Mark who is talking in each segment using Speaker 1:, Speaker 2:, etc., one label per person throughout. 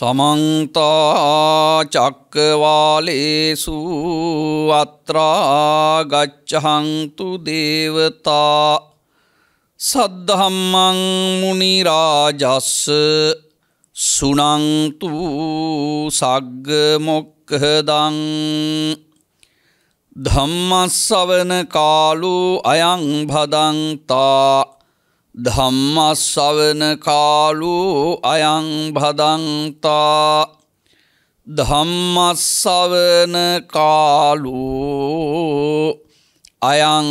Speaker 1: සමන්තා චක්කවාලේසු අත්‍රාගච්චහන්තු දේවතා සද්ධහම්මං මුනිරාජස්ස සුනංතු සග්ග මොක්හදං ධම්මස්සවන කාලු අයං භදන්තා ධම්මස්සවන කාලු අයං භදන්තා ධම්මස්සවන කාලු අයං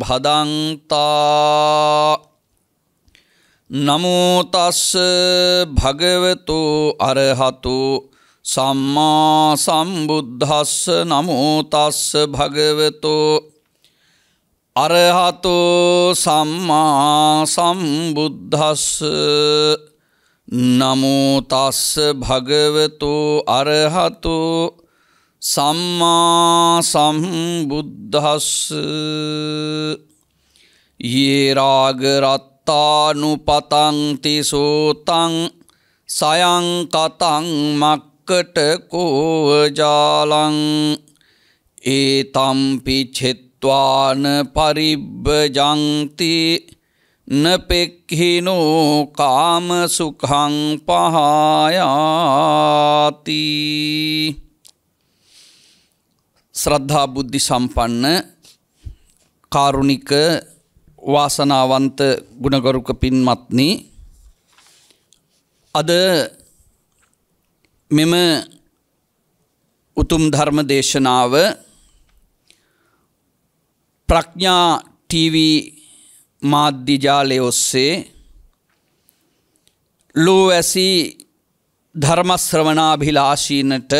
Speaker 1: භදන්තා නමුතස්ස භගවතු අරහතු සම්මා සම්බුද්ධස්ස නමුතස්ස භගවතෝ අරහතෝ සම්මා සම්බුද්ධස් නමුතස්ස භගවතු අරහතු සම්මා සම්බුද්ධස් ඒරාගරත්තානු පතංති සෝතං සයංකතං මක්කට කෝජාලං ඒතම්පි චෙත් ත්වාන පරිබ්බජංති නපෙක්හිනෝ කාම සුකං පහායාති ශ්‍රද්ධා බුද්ධි සම්පන්න කාරුණික වාසනාවන්ත ගුණගරුක පින්මත්නි අද මෙම උතුම් ධර්ම දේශනාව ප්‍රඥා ටීවී මාධ්‍යජාලය ඔස්සේ ලෝ ඇසි ධර්මශ්‍රවනාභිලාශීනට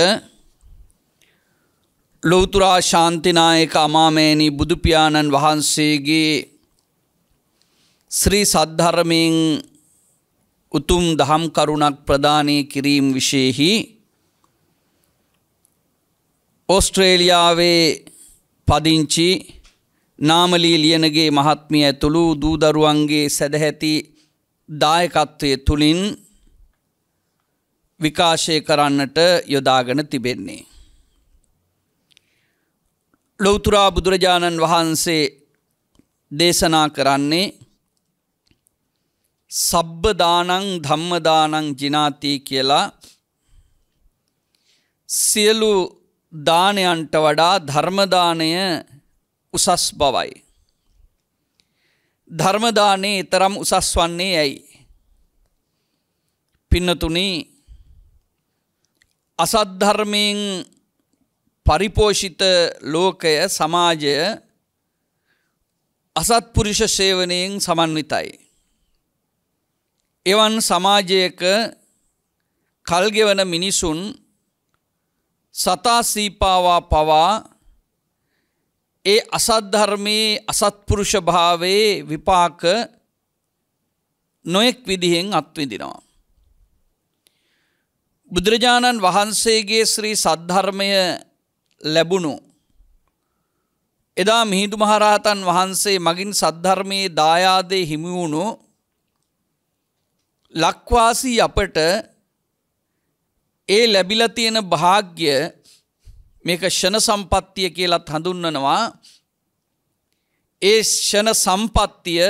Speaker 1: ලෝතුරා ශාන්තිනායක අමාමෑණී බුදුපාණන් වහන්සේගේ ශ්‍රී සද්ධර්මයෙන් උතුම් දහම් කරුණක් ප්‍රදානය කිරීම විශේහි ඕස්ට්‍රේලියාවේ පදිංචි නාමලී ලියනගේ මහත්මිය ඇතුළු දූදරුවන්ගේ සැදැහැති දායකත්වය තුළින් විකාශය කරන්නට යොදාගෙන තිබෙන්නේ. ලොවතුරා බුදුරජාණන් වහන්සේ දේශනා කරන්නේ සබ්බදානං ධම්මදානං ජිනාතී කියලා සියලු දානයන්ට වඩා ධර්මදානය උසස් බවයි. ධර්මදානයේ තරම් උසස් වන්නේ ඇයි. පින්නතුනී අසද්ධර්මයෙන් පරිපෝෂිත ලෝකය සමාජය අසත්පුරුෂ සේවනයෙන් සමන්විතයි. එවන් සමාජයක කල්ගෙවන මිනිසුන් සතා සීපාවා පවා ඒ අසද්ධර්මයේ අසත්පුරුෂ භාවයේ විපාක නොයෙක් විදිහෙන් අත්විඳිනවා. බුදුරජාණන් වහන්සේගේ ශ්‍රී සද්ධර්මය ලැබුණු එදා මිහිඳු මහරහතන් වහන්සේ මගින් සද්ධර්මයේ දායාදේ හිමි වුණු ලක්වාසී අපට ඒ ලැබිලා තියෙන භාග්‍ය මේක ෂණ සම්පත්තිය කියලත් හඳුන්වනවා ඒ ෂණ සම්පත්තිය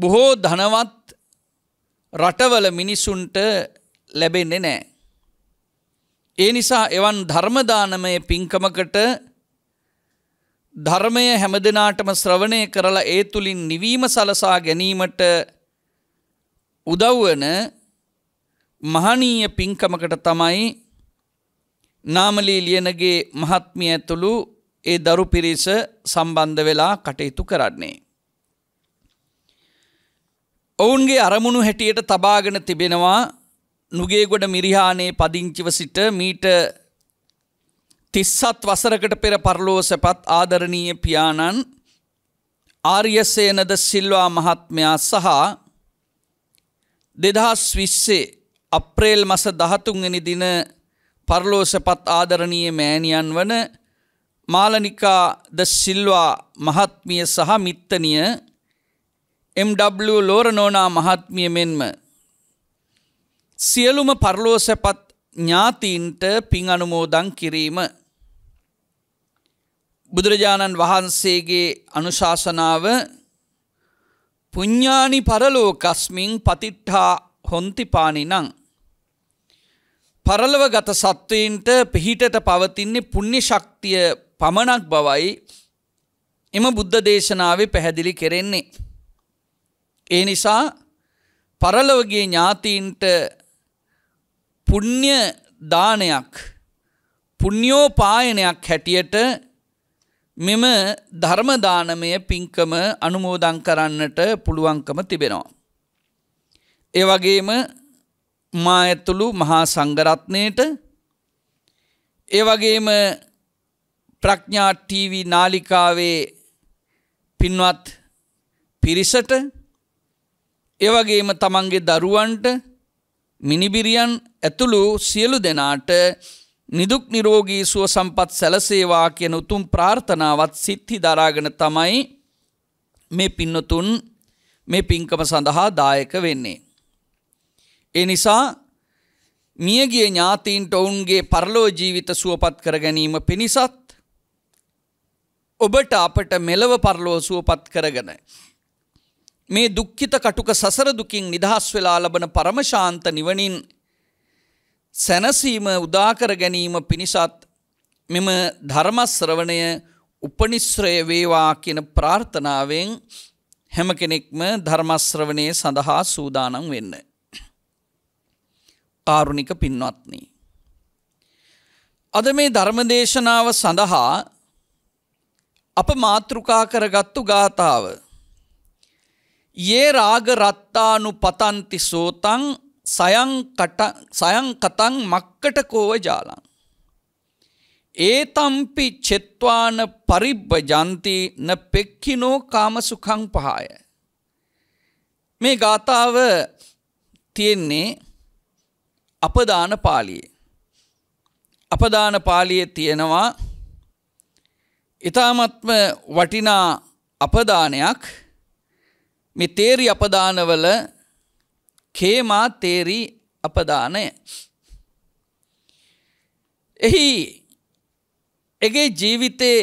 Speaker 1: බොහෝ ධනවත් රටවල මිනිසුන්ට ලැබෙන්නේ නෑ. ඒ නිසා එවන් ධර්මදානමය පින්කමකට ධර්මය හැම දෙනාටම ශ්‍රවණය කරලා ඒ තුළින් නිවීම සලසා ගැනීමට උදව්වන මහනීය පින්කමකට තමයි නාමලී ලියනගේ මහත්මිය ඇතුළු ඒ දරු පිරිස සම්බන්ධ වෙලා කටයුතු කරන්නේ. ඔවුන්ගේ අරමුණු හැටියට තබාගෙන තිබෙනවා නුගේගොඩ මිරිහානේ පදිංචිව සිට මීට තිස්සත් වසරකට පෙර පරලෝ සැපත් ආදරණීය පියාණන් ආර්යසේනද සිල්වා මහත්මයා සහ දෙදහස් විස්සේ අප්‍රේල් මස දහතුන්ගනි දින පරලෝසපත් ආදරණීය මෑණියන් වන මාලනිකා ද සිල්වා මහත්මිය සහ මිත්තනිය MW ලෝරනෝනා මහත්මිය මෙන්ම සියලුම පරලෝසැපත් ඥාතීන්ට පින් අනුමෝදන් කිරීම බුදුරජාණන් වහන්සේගේ අනුශාසනාව පුඤ්ඥානි පරලෝකස්මින් පතිට්ඨා හොන්තිපානි නං පරලව ගත සත්වයින්ට පිහිටට පවතින්නේ පුුණ්‍ය ශක්තිය පමණක් බවයි එම බුද්ධ දේශනාවේ පැහැදිලි කෙරෙන්නේ. ඒ නිසා පරලවගේ ඥාතීන්ට පුුණ්්‍ය දානයක් පුුණ්්‍යෝපායනයක් හැටියට මෙම ධර්මදානමය පින්කම අනුමෝදං කරන්නට පුළුවන්කම තිබෙනවා. ඒවගේම මා ඇතුළු මහා සංගරත්නයට ඒවගේම ප්‍රඥා ටීවී නාලිකාවේ පින්වත් පිරිසට ඒවගේම තමන්ගේ දරුවන්ට මිනිබිරියන් ඇතුළු සියලු දෙනාට නිදුක් නිරෝගී සුව සම්පත් සැලසේවා කියන උතුම් ප්‍රාර්ථනාවත් සිත්හි දරාගෙන තමයි මේ පින්නතුන් මේ පින්කම සඳහා දායක වෙන්නේ. ඒ නිසා මියගිය ඥාතීන්ට ඔවුන්ගේ පරලෝ ජීවිත සුවපත් කර ගැනීම පිණිසත් ඔබට අපට මෙලව පරලෝ සුවපත් කරගෙන. මේ දුක්ඛිත කටුක සසර දුකින් නිදහස් වෙලා ලබන පරමශාන්ත නිවනින් සැනසීම උදාකර ගැනීම පිණිසත් මෙම ධර්මශ්‍රවණය උපනිශ්‍රය වේවා කියන ප්‍රාර්ථනාවෙන් හැම කෙනෙක්ම ධර්මශ්‍රවණය සඳහා සූදානම් වෙන්න. කාරුණික පින්වත්නි. අද මේ ධර්මදේශනාව සඳහා අප මාතෘකා කරගත්තු ගාථාව. ඒ රාග රත්තානු පතන්ති සෝතං සයංකතං මක්කට කෝවජාලන්. ඒතම්පි චෙත්වාන පරිබ්බ ජන්ති න පෙක්කිනෝ කාමසුකං පහාය. මේ ගාථාව තියෙන්නේ අපදාන පාලියේ. අපදාන පාලියේ තියෙනවා ඉතාමත්ම වටිනා අපදානයක් මේ තේරි අපදානවල කේමා තේරි අපදානය. එහි එගේ ජීවිතේ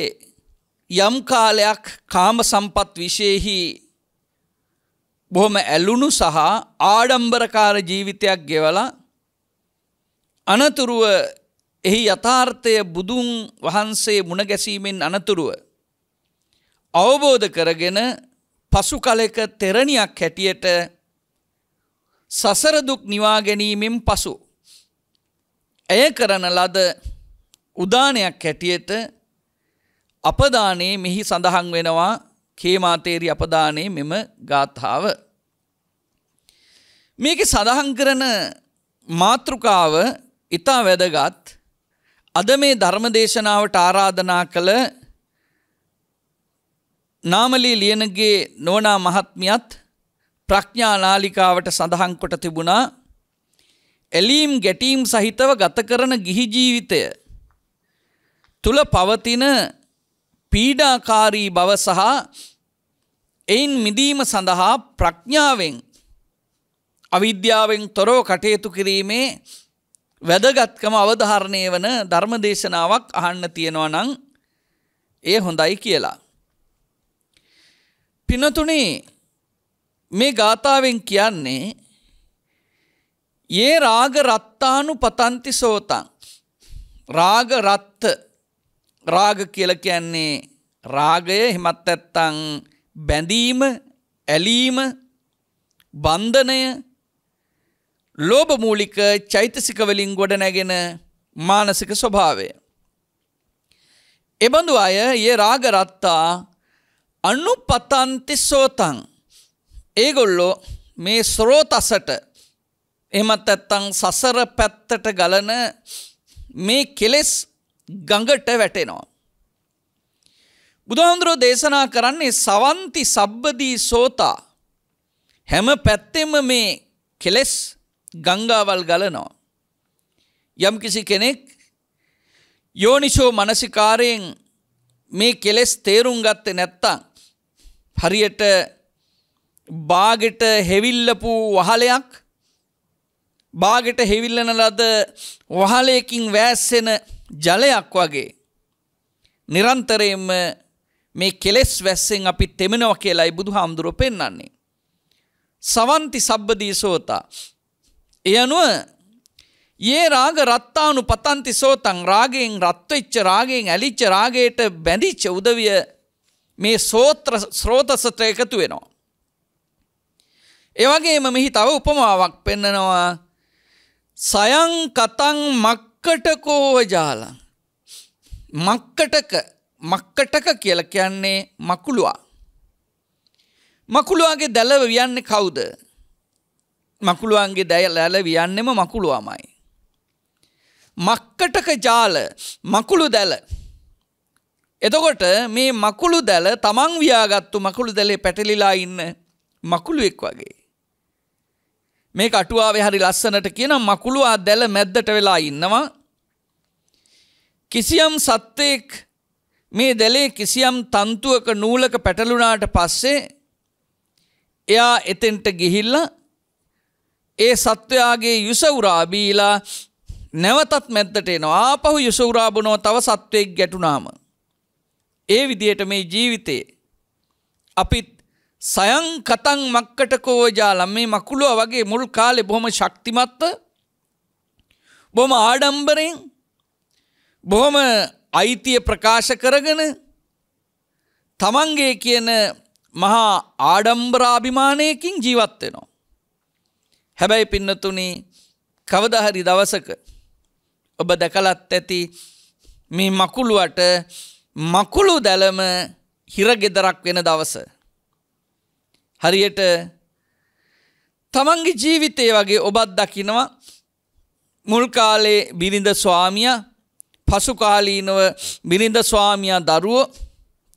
Speaker 1: යම් කාලයක් කාම සම්පත් විශේහි බොහොම ඇලුණු සහ ආඩම්බරකාර ජීවිතයක් ගෙවලා අනතුරුව එහි යථාර්ථය බුදුන් වහන්සේ මුණගැසීමෙන් අනතුරුව. අවබෝධ කරගෙන පසු කලෙක තෙරණියක් හැටියට සසරදුක් නිවාගැනීමෙන් පසු. ඇය කරන ලද උදානයක් හැටියට අපදානයේ මෙහි සඳහන් වෙනවා කේමාතේරි අපදානයේ මෙම ගාථාව. මේක සඳහන් කරන මාතෘකාව ඉතා වැදගත් අද මේ ධර්ම දේශනාවට ආරාධනා කළ නාමලී ලියනගේ නෝනා මහත්මියත් ප්‍රඥා නාලිකාවට සඳහන් කොට තිබුණා එලීම් ගැටීම් සහිතව ගත කරන ගිහි ජීවිතය තුල පවතින පීඩාකාරී බව සහ එයින් මිදීම සඳහා ප්‍රඥාවෙන් අවිද්‍යාවෙන් තොරව කටයුතු කිරීමේ වැදගත්කම අවධාරණය වන ධර්ම දේශනාවක් අහන්න තියෙනවා නම් ඒ හොඳයි කියලා. පිනතුනේ මේ ගාථාවෙන් කියන්නේ ඒ රාග රත්තානු පතන්ති සෝතන් රාග රත්ත රාග කියල කියන්නේ රාගය හෙමත් ඇත්තං බැඳීම ඇලීම බන්ධනය ලෝභමූලික චෛතසිකවලින් ගොඩනැගෙන මානසික ස්වභාවය. එබඳු අය ඒ රාගරත්තා අනුපතන්ති සෝතන් ඒගොල්ලෝ මේ ස්රෝතසට එමත් ඇත්තං සසර පැත්තට ගලන මේ කෙලෙස් ගඟට වැටෙනවා. බුදුහන්දුරෝ දේශනා කරන්නේ සවන්ති සබ්බදී සෝතා හැම පැත්තෙම මේ කෙලෙස් ගංගාවල් ගලනවා. යම්කිසි කෙනෙක් යෝනිෂෝ මනසිකාරයෙන් මේ කෙලෙස් තේරුම් ගත්තේ නැත්තං. හරියට බාගෙට හෙවිල්ලපු වහලයක් බාගෙට හෙවිල්ලන ලද වහලයකින් වෑස්සෙන ජලයක් වගේ. නිරන්තරයෙන්ම මේ කෙලෙස් වැස්සෙන් අපි තෙමෙනව කියලායි බුදු හාමුදුරුව පෙන්න්නන්නේ. සවන්ති සබ්බදී සෝතා ඒ අනුව ඒ රාග රත්තානු පතන්ති සෝතන් රාගයෙන් රත්වෙච්ච රාගයෙන් ඇලිච්ච රාගයට බැඳිච්ච උදවිය මේ සෝත්‍ර ස්‍රෝතසත්‍ර එකතු වෙනවා. එවගේම මෙහි තව උපමාවක් පෙන්නනවා සයං කතං මක්කටකෝව ජාල මක්කටක මක්කටක කියල කියන්නේ මකුළුවා. මකුළුවාගේ දැලව වියන්නේ කවුද මකුළුවන්ගේ දැය ලැල වියන්නෙම මකුළුවමයි. මක්කටක ජාල මකුළු දැල. එතකොට මේ මකුළු දැල තමන් ව්‍යාගත්තු මකුළු දැලේ පැටලිලා ඉන්න මකුළුවෙක් වගේ. මේ කටුවාවේ හරි ලස්සනට කියන මකුළුවා දැල මැද්දට වෙලා ඉන්නවා. කිසියම් සත්්‍යයෙක් මේ දැලේ කිසියම් තන්තුවක නූලක පැටලුනාට පස්සේ එයා එතෙන්ට ගිහිල්ලා ඒ සත්වයාගේ යුසවුරා බීලා නැවතත් මැද්දට එනවා ආපහු යුසවුරා බොනෝ තව සත්වයෙක් ගැටුනාම. ඒ විදියට මේ ජීවිතේ අපිත් සයං කතන් මක්කට කෝජාලම් මේ මකුළුව වගේ මුල් කාලෙ බොහොම ශක්තිමත්ව බොම ආඩම්බරෙන් බොහොම අයිතිය ප්‍රකාශ කරගෙන තමන්ගේ කියන මහා ආඩම්බරාභිමානයකින් ජීවත් වෙනවා. හැබැයි පින්නතුනි කවදහරි දවසක ඔබ දැකලත් ඇති මේ මකුළුවට මකුළු දැලම හිරගෙදරක් වෙන දවස. හරියට තමන්ගේ ජීවිතය වගේ ඔබත් දකිනවා මුල්කාලේ බිරිඳ ස්වාමිය පසුකාලීනව බිරිඳ ස්වාමියා දරුවෝ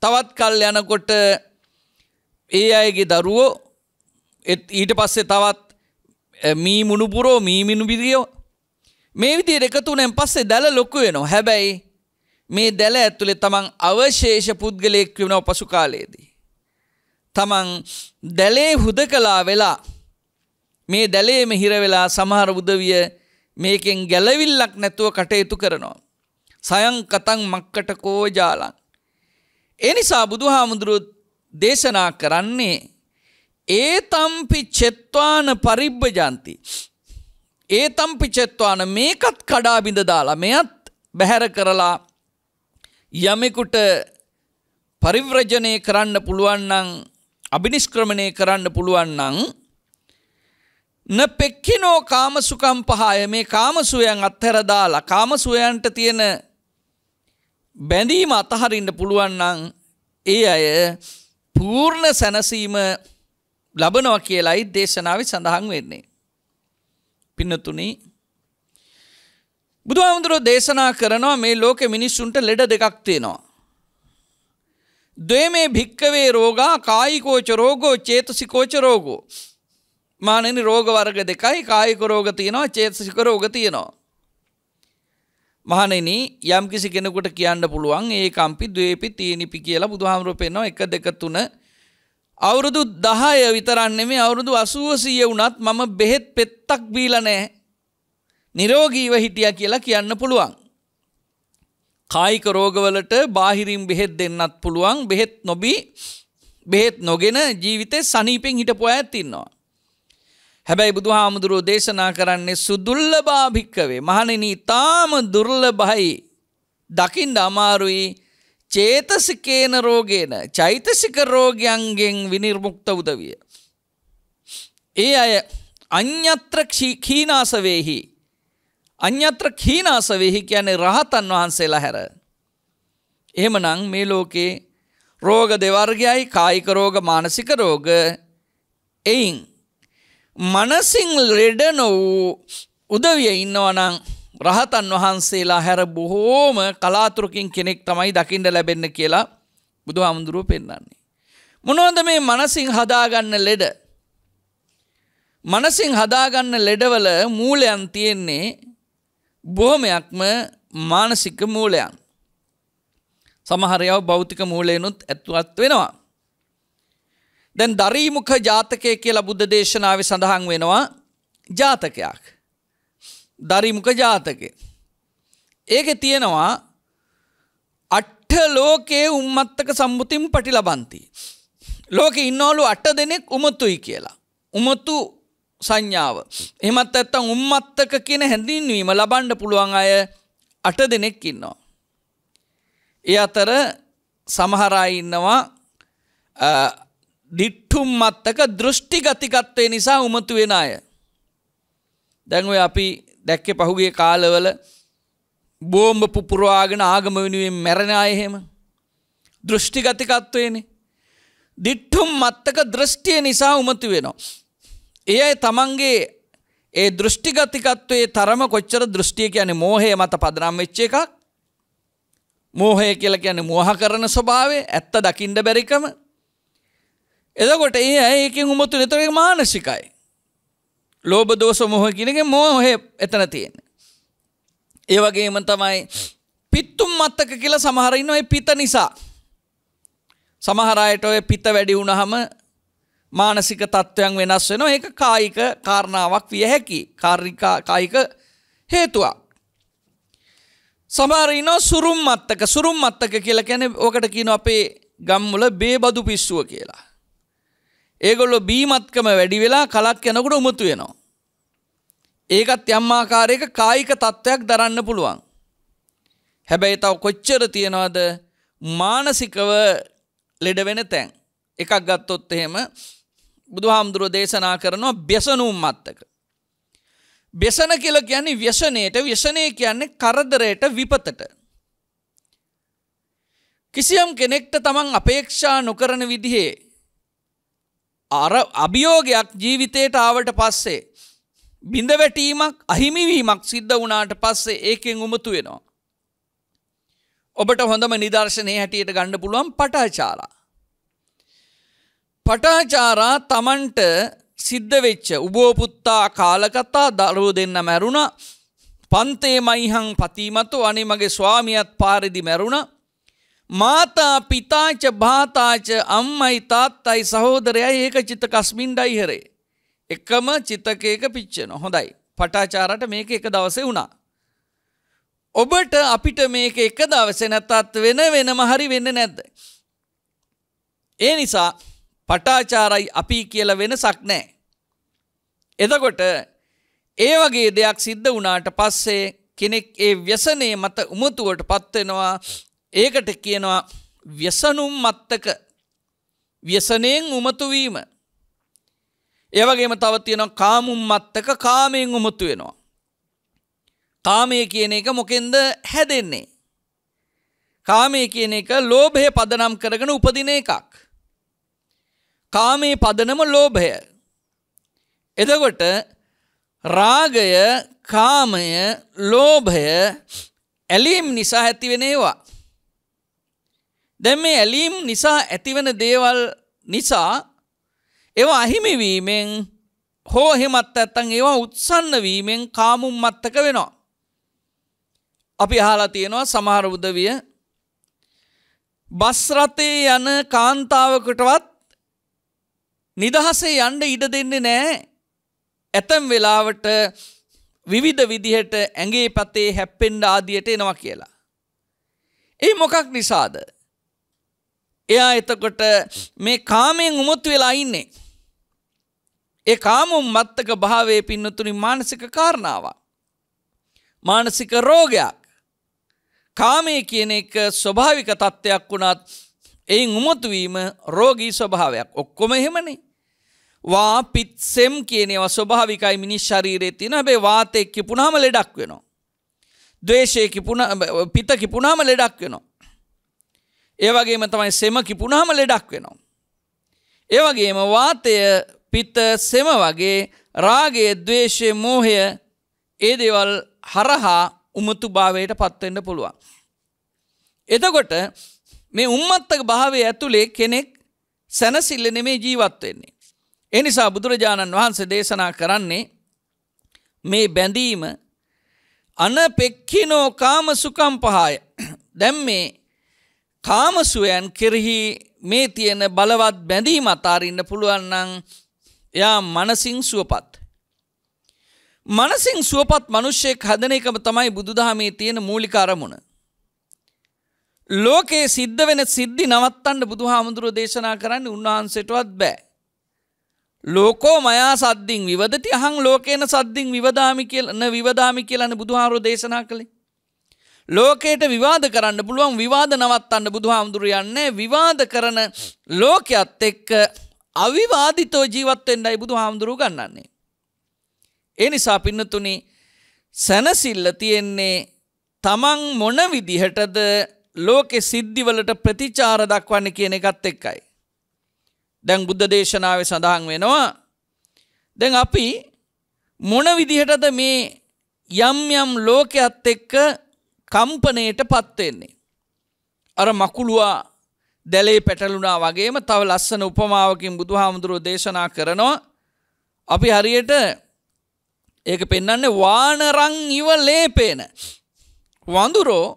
Speaker 1: තවත් කල් යනකොට ඒ අයගේ දරුවෝ ඊට පස්සේ තවත් Eh, මී මුණුපුරෝ මීමිනු පිරියෝ මේ විදි එකතුනෙන් පස්සේ දැල ලොකු වෙනවා හැබැයි මේ දැල ඇතුළේ තමන් අවශේෂ පුද්ගලයෙක් වෙනව පසු කාලයේදී. තමන් දැලේ හුද කලා වෙලා මේ දැලේම හිරවෙලා සමහර උදවිය මේකෙන් ගැලවිල්ලක් නැතුව කටයුතු කරනවා. සයං කතන් මක්කට කෝජාලන්. එනිසා බුදුහාමුදුරුත් දේශනා කරන්නේ ඒතම්පි චෙත්වාන පරිබ්බජන්ති. ඒතම්පි චෙත්වාන මේකත් කඩාබිඳ දාලා මෙයත් බැහැර කරලා යමෙකුට පරිව්‍රජනය කරන්න පුළුවන්නං අභිනිස්ක්‍රමණය කරන්න පුළුවන්නං න පෙක්කිනෝ කාමසුකම් පහය මේ කාමසුවයන් අත්හැරදාලා කාමසුවයන්ට තියෙන බැඳීම අතහරින්න පුළුවන්නං ඒ අය පූර්ණ සැනසීම ලබනව කියලයි දේශනාව සඳහන් වෙන්නේ. පින්නතුනි බුදුහාමුදුරෝ දේශනා කරනවා මේ ලෝක මිනිස්සුන්ට ලෙඩ දෙකක් තියෙනවා. දේ මේ භික්කවේ රෝගා කායිකෝච රෝගෝ චේතසිකෝච රෝගෝ. මානෙන රෝග වර්ග දෙකයි කායික රෝග තියෙනවා චේතසික රෝග තියෙනවා. මහනෙන යම් කිසි කෙනෙකුට කියන්න පුළුවන් ඒ කම්පි දවේපි තියනිපි කියලා බුදුහාමුරු පෙන්නවා එක දෙක තුන අවුරුදු දහය විතරන්නේ මේ අවුරුදු අසුවසීය වුණත් මම බෙහෙත් පෙත්තක් බීල නෑ නිරෝගීව හිටිය කියලා කියන්න පුළුවන්. කායික රෝගවලට බාහිරින් බෙහෙත් දෙන්නත් පුළුවන් බෙහෙත් නොබී බෙහෙත් නොගෙන ජීවිතය සනීපෙන් හිට පොය ඇතින්නවා. හැබැයි බුදු හාමුදුරුව දේශනා කරන්නේ සුදුල්ල භාභික්කවේ මහනෙනී තාම දුර්ල බහයි දකිින්ඩ අමාරුයි චේතසිකේන රෝගේන චෛතසික රෝගයන්ගෙන් විනිර්මුක්ත උදවිය. ඒ අය අඤ්‍යත්‍ර කීනාසවේහි අඤ්‍යත්‍ර කීනාසවේහි කියන්නේ රහතන් වහන්සේලා හැර. එහෙමනම් මේ ලෝකේ රෝග දෙවර්ගයයි කායික රෝග මානසික රෝග එයින් මනසින් ලෙඩ නොවූ උදවිය ඉන්නවනම් රහතන් වහන්සේලා හැර බොහෝම කලාතුරකින් කෙනෙක් තමයි දකිින්ට ලැබෙන්න කියලා බුදු හාමුදුරුව පෙන්න්නන්නේ. මොනෝද මේ මනසිං හදාගන්න ලෙඩ. මනසිං හදාගන්න ලෙඩවල මූලයන් තියෙන්නේ බොහොමයක්ම මානසික මූලයන්. සමහරයව භෞතික මූලයනුත් ඇත්තුවත් වෙනවා. දැන් දරීමුඛ ජාතකය කියලා බුද්ධ දේශනාව සඳහන් වෙනවා ජාතකයක්. දරිමුක ජාතකය. ඒක තියෙනවා අට්ට ලෝකයේ උම්මත්තක සම්බුතින් පටි ලබන්ති. ලෝක ඉන්නවලු අට දෙනෙක් උමතුයි කියලා. උමතු සංඥාව. එමත් ඇත්තම් උම්මත්තක කියන හැඳින්වීම ලබන්ඩ පුළුවන් අය අට දෙනෙක් ඉන්නවා. ඒ අතර සමහරා ඉන්නවා දිට්ටුම්මත්තක දෘෂ්ටි ගතිකත්වය නිසා උමතු වෙන අය. දැන්ව අපි දැක්කේ පහුගේ කාලවල බෝම්බ පුපුරවාගෙන ආගම වෙනුවෙන් මැරෙන අය එහෙම දෘෂ්ටිගතිකත්වයනේ දිට්ටුම් මත්තක දෘෂ්ටිය නිසා උමතු වෙනවා. ඒ අය තමන්ගේ ඒ දෘෂ්ටිගතිකත්වයේ තරම කොච්චර දෘෂ්ටිය කියන්නේ මෝහය මත පදනම් වෙච්ච එකක් මෝහය කියලා කියන්නේ මෝහ කරන ස්වභාවය ඇත්ත දකින්න බැරිකම එතකොට ඒ අය ඒකෙන් උමතු නතර මානසිකයි ලෝබ දෝසමොහ කියනක මෝහය එතන තියෙන. ඒ වගේම තමයි පිත්තුම් මත්තක කියලා සමහරන්න ඔය පිත නිසා. සමහරයට ඔය පිත වැඩි වුණහම මානසික තත්ත්වයන් වෙනස් වෙන ඒක කායික කාරණාවක් විය හැකි කාර්ිකා කායික හේතුවක්. සමහරනෝ සුරුම් මත්තක සුරුම් මත්තක කියලා කැන ඕකට කියන අපේ ගම්මුල බේබදු පිස්සුව කියලා. ඒගොල්ලො බීමත්කම වැඩි වෙලා කලත් යනකොට උමතු වෙනවා. ඒකත් යම්මාකාරයක කායික තත්ත්වයක් දරන්න පුළුවන්. හැබැයි තව කොච්චර තියෙනවද මානසිකව ලෙඩවෙන තැන් එකක් ගත්තොත් එහෙම බුදුහාමුදුරුව දේශනා කරනවා බෙසනුම් මත්තක. බෙසන කියල කියන්නේ ව්‍යසනයට ව්‍යසනය කියන්නේ කරදරයට විපතට. කිසියම් කෙනෙක්ට තමන් අපේක්ෂා නොකරන විදිහේ අර අභියෝගයක් ජීවිතයට ආවට පස්සේ. බිඳවැටීමක් අහිමිවීමක් සිද්ධ වුණාට පස්සේ ඒකෙන් උමතු වෙනවා. ඔබට හොඳම නිදර්ශනය හැටියට ගණ්ඩ පුළුවන් පටාචාරා. පටාචාරා තමන්ට සිද්ධ වෙච්ච උබෝපුත්තා කාලකතා දරුව දෙන්න මැරුණ පන්තේ මයිහං පතීමතු අනි මගේ ස්වාමියත් පාරිදි මැරුණ මාතා පිතාච භාතාච අම්මයි තාත්තයි සහෝදරයයි ඒක චිත කස්මින්ඩයි හරේ. එකම චිතකයක පිච්චන හොඳයි පටාචාරට මේක එක දවසේ වුණා. ඔබට අපිට මේක එක දවසේ නැතත් වෙන වෙනම හරි වෙන්න නැද්ද. ඒ නිසා පටාචාරයි අපි කියල වෙනසක් නෑ. එදකොට ඒ වගේ දෙයක් සිද්ධ වනාට පස්සේ කෙනෙක් ඒ ව්‍යසනය මත උමතුවට පත්වෙනවා ඒකට කියනවා ව්‍යසනුම් මත්තක ව්‍යසනයෙන් උමතුවීම ඒවගේම තව තියෙනවා කාමුම් මත්තක කාමයෙන් උමතු වෙනවා කාමය කියන එක මොකෙන්ද හැදෙන්නේ කාමය කියන එක ලෝභය පදනම් කරගෙන උපදින එකක් කාමයේ පදනම ලෝභය එතකොට රාගය කාමය ලෝභය ඇලීම් නිසා ඇතිවෙනේවා දැන් මේ ඇලීම් නිසා ඇතිවන දේවල් නිසා ඒවා අහිමිවීමෙන් හෝ එහෙමත් නැත්නම් ඒවා උත්සන්න වීමෙන් කාමුම් මත්තක වෙනවා. අපි අහලා තියෙනවා සමහර උදවිය බස් රථේ යන කාන්තාවකටවත් නිදහසේ යන්න ඉඩ දෙන්නේ නැහැ. ඇතම් වෙලාවට විවිධ විදිහට ඇඟේ පැත්තේ හැප්පෙන්න ආදියට එනවා කියලා. ඒ මොකක් නිසාද? එයා එතකොට මේ කාමයෙන් උමුත් වෙලා ඉන්නේ. ඒ කාමුම් මත්තක භාවේ පින්නතුනි මානසික කාරණාවක්. මානසික රෝගයක්. කාමය කියන එක ස්වභාවික තත්ත්වයක් වුණත් එයින් උමතුවීම රෝගී ස්වභාවයක් ඔක්කොම එහෙමනේ. වා පිත්සෙම් කියනවා ස්වභාවිකයි මිනිස් ශරීරයේ තියෙන හැබැයි වාතය කිපුණාම ලෙඩක් වෙනවා. ද්වේෂය කිපුණ පිත කිපුණාම ලෙඩක් වෙනවා. ඒවගේම තමයි සෙම කිපුණහම ලෙඩක් වෙනවා. ඒවගේම වාතය පිත්ත සෙම වගේ රාගේ දවේශය මෝහය ඒ දේවල් හරහා උමතු භාවයට පත්වෙන්ට පුළුවන්. එතකොට මේ උම්මත්තක භාවය ඇතුළේ කෙනෙක් සැනසිල්ල නෙමේ ජීවත්වවෙන්නේ. එනිසා බුදුරජාණන් වහන්සේ දේශනා කරන්නේ මේ බැඳීම අන පෙක්කිනෝ කාම සුකම් පහාය දැම් මේ කාමසුවයන් කෙරෙහි මේ තියෙන බලවත් බැඳීම අතාරන්න පුළුවන්නන් එයා මනසිං සුවපත්. මනසිං සුවපත් මනුෂ්‍යයෙක් හදන එකම තමයි බුදුදහමේ තියෙන මූලික අරමුණ. ලෝකයේ සිද්ධ වෙන සිද්ධි නවත්තන්න බුදු හාමුදුරුව දේශනා කරන්න උන්වහන්සටවත් බෑ. ලෝකෝ මයා සද්ධින් විවදති අහං ලෝකේන සද්ධින් විවදාමි කියලන විවදාමි කියලන බුදුහාරෝ දේශනා කළේ. ලෝකයට විවාද කරන්න පුළුවන් විවාද නවත්තන්න බුදුහාමුදුරු යන්නේ විවාද කරන ලෝකයත් එක්ක අවිවාදිතව ජීවත්වෙන්ඩයි බුදු හාමුදුරුව ගන්නන්නේ. ඒ නිසා පින්නතුනි සැනසිල්ල තියෙන්නේ තමන් මොන විදිහටද ලෝකෙ සිද්ධිවලට ප්‍රතිචාර දක්වන්න කියන එකත් එක්කයි. දැන් බුද්ධ දේශනාව සඳහන් වෙනවා දැන් අපි මොන විදිහටද මේ යම් යම් ලෝකයත් එක්ක කම්පනයට පත්වෙන්නේ. අර මකුළුවා දැලේ පැටලුනා වගේම තව ලස්සන උපමාවකින් බුදු හාමුදුරුව දේශනා කරනවා අපි හරියට ඒක පෙන්නන්න වානරං ඉව ලේපේන වඳුරෝ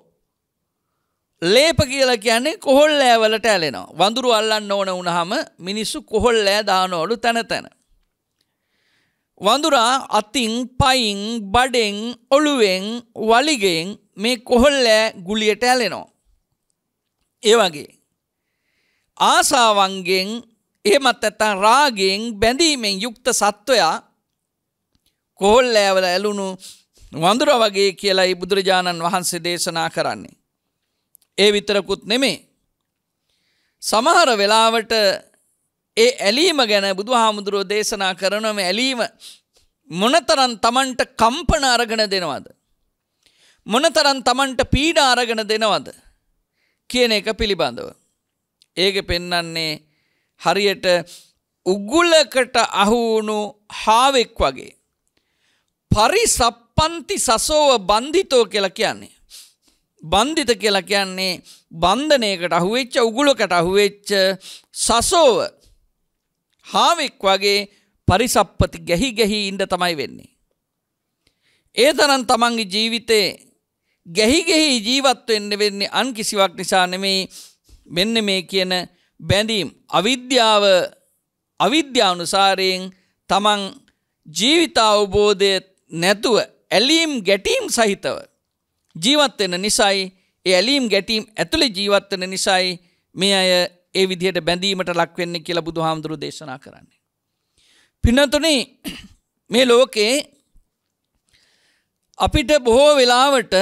Speaker 1: ලේප කියලා කියන්නේ කොහොල් ෑවලට ඇලෙනවා වඳුරු අල්ලන්න ඕන වුණහම මිනිස්සු කොහොල් ෑ දානෝලු තැන තැන වඳුරා අතින් පයින් බඩෙන් ඔළුවෙන් වලිගෙන් මේ කොහොල්ලෑ ගුලියට ඇලෙනවා. ඒ වගේ. ආසාවන්ගෙන් එහෙමත් ඇත්තන් රාගෙන් බැඳීමෙන් යුක්ත සත්වයා කොහොල්ලෑවල ඇලුණු වඳුර වගේ කියලයි බුදුරජාණන් වහන්සේ දේශනා කරන්නේ. ඒ විතරකුත් නෙමේ. සමහර වෙලාවට ඒ ඇලීම ගැන බුදුහාමුදුරුව දේශනා කරනම ඇලීම මොනතරන් තමන්ට කම්පන අරගෙන දෙනවාද. මොනතරන් Tamanට පීඩා අරගෙන දෙනවද කියන එක පිළිබඳව. ඒක පෙන්වන්නේ හරියට උගුලකට අහු වුණු හාවෙක් වගේ. පරිසප්පන්ති සසෝව බන්ධිතෝ කියලා කියන්නේ. බන්ධිත කියලා කියන්නේ බන්ධනයකට අහුවෙච්ච උගුලකට අහුවෙච්ච සසෝව හාවෙක් වගේ පරිසප්පති ගැහි ගැහි ඉන්න තමයි වෙන්නේ. ඒ තරම් තමන්ගේ ජීවිතේ ගැහිගෙහි ජීවත්වවෙන්න වෙන්නේ අන් කිසිවක් නිසා නෙමෙයි මෙන්න මේ කියන බැඳීම් අවිද්‍යාව අවිද්‍යානුසාරයෙන් තමන් ජීවිතාවබෝධය නැතුව ඇලීම් ගැටීම් සහිතව ජීවත්වෙන නිසයි ඇලීම් ගැටීම් ඇතුළේ ජීවත්වන නිසයි මේ අය ඒ විදිහට බැඳීමට ලක්වෙන්න කියලා බුදු හාමුදුරු දේශනා කරන්නේ. පිනතුන මේ ලෝකේ අපිට බොහෝ වෙලාවට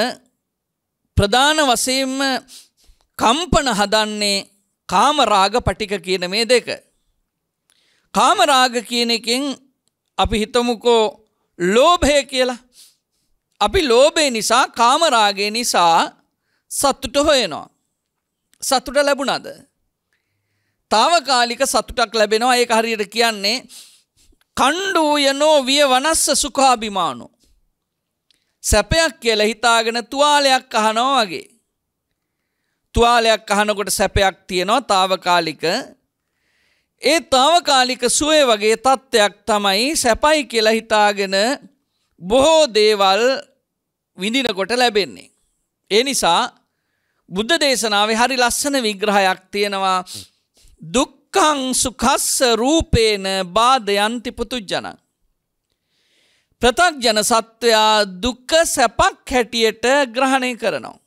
Speaker 1: ප්‍රධාන වසයෙන්ම කම්පන හදන්නේ කාමරාග පටික කියන මේ දෙක. කාමරාග කියන එකෙන් අපි හිතමුකෝ ලෝභය කියලා. අපි ලෝබේ නිසා කාමරාගේ නිසා සත්තුට හොයනවා. සතුට ලැබුණද. තාවකාලික සතුටක් ලැබෙනවා ඒ හරියට කියන්නේ කණ්ඩූයනෝ විය වනස්ස සුකාබිමානු. සැපයක් කියලා හිතාගෙන තුවාලයක් අහනවා වගේ. තුවාලයක් අහනකොට සැපයක් තියෙනවා తాවකාලික. ඒ తాවකාලික සුවේ වගේ තත්ත්වයක් තමයි සැපයි කියලා හිතාගෙන බොහෝ දේවල් විඳිනකොට ලැබෙන්නේ. ඒ නිසා බුද්ධ දේශනාවේ හරි ලස්සන විග්‍රහයක් තියෙනවා දුක්ඛං සුඛස්ස රූපේන බාධයන්ති පුතුජනං ප්‍රතක්ජන සත්වයා දුක සැපක් හැටියට ග්‍රහණය කරනවා.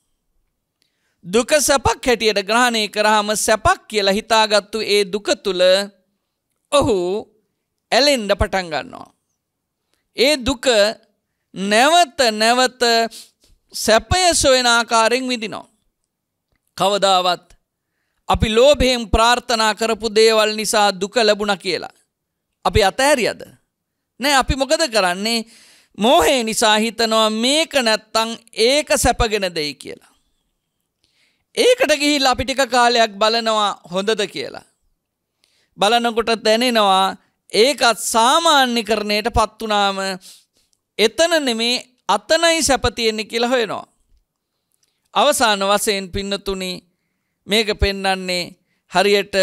Speaker 1: දුක සැපක් හැටියට ග්‍රහණය කරහම සැපක් කියලා හිතාගත්තු ඒ දුක තුළ ඔහු ඇලෙන්ඩ පටන් ගන්නවා. ඒ දුක නැවත නැවත සැපය සොයන ආකාරයෙන් විදිනවා. කවදාවත් අපි ලෝභයෙන් ප්‍රාර්ථනා කරපු දේවල් නිසා දුක ලැබුණ කියලා. අපි අතෑරියද. නෑ අපි මොකද කරන්නේ මෝහේ නිසා හිතනවා මේක නැත්තං ඒක සැපගෙන දෙයි කියලා. ඒකට ගිහිල් අපි ටික කාලයක් බලනවා හොඳද කියලා. බලනකොට දැනෙනවා ඒකත් සාමාන්‍යකරණයට පත්වනාම එතන නෙමේ අතනයි සැපතියෙන්නේ කියලා හොයනවා. අවසාන වසයෙන් පින්නතුනි මේක පෙන්නන්නේ හරියට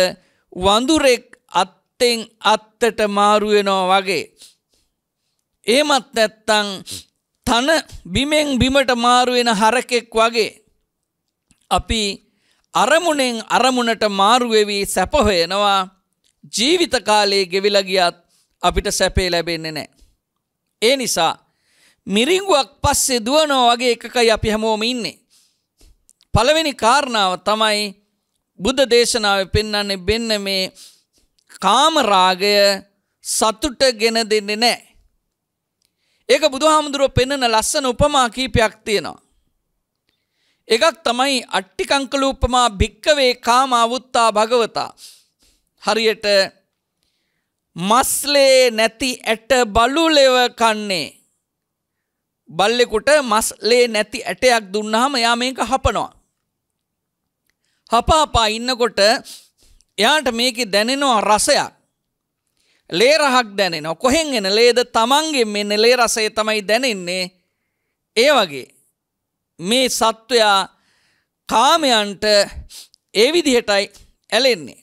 Speaker 1: වඳුරෙක් අත්තෙන් අත්තට මාරුවෙනවා වගේ. ඒමත් නැත්තං තන බිමෙන් බිමට මාරුවෙන හරකෙක් වගේ අපි අරමුණෙන් අරමුණට මාරුවෙවී සැපහොයනවා ජීවිත කාලයේ ගෙවිලගියත් අපිට සැපේ ලැබෙන්නේ නෑ. ඒ නිසා මිරිංගුවක් පස්සේ දුවනෝ වගේ එකකයි අපි හැමෝම ඉන්නේ. පළවෙනි කාරණාව තමයි බුද්ධ දේශනාව පෙන්න්නන්නේ බෙන්න මේ කාමරාගය සතුට ගෙන දෙන්නේ නෑ. ඒක බුදුහාමුදුරුව පෙන්නන ලස්සන උපමා කීපයක් තියෙනවා. එකක් තමයි අට්ටිකංකලූපමා භික්කවේ කාමාවුත්තා භගවතා. හරියට මස්ලේ නැති ඇට බලුලෙව කන්නේ. බල්ලෙකුට මස්ලේ නැති ඇටයක් දුන්නහම එයා මේක හපනවා. හපාපා ඉන්නකොට එයාට මේක දැනෙනවා රසයක්. ලේරහක් දැනෙනවා කොහෙන් එන ලේද තමන්ගෙන් මෙන්න ලේ රසේ තමයි දැනෙන්නේ ඒ වගේ මේ සත්වයා කාමයන්ට ඒ විදිහටයි ඇලෙන්නේ.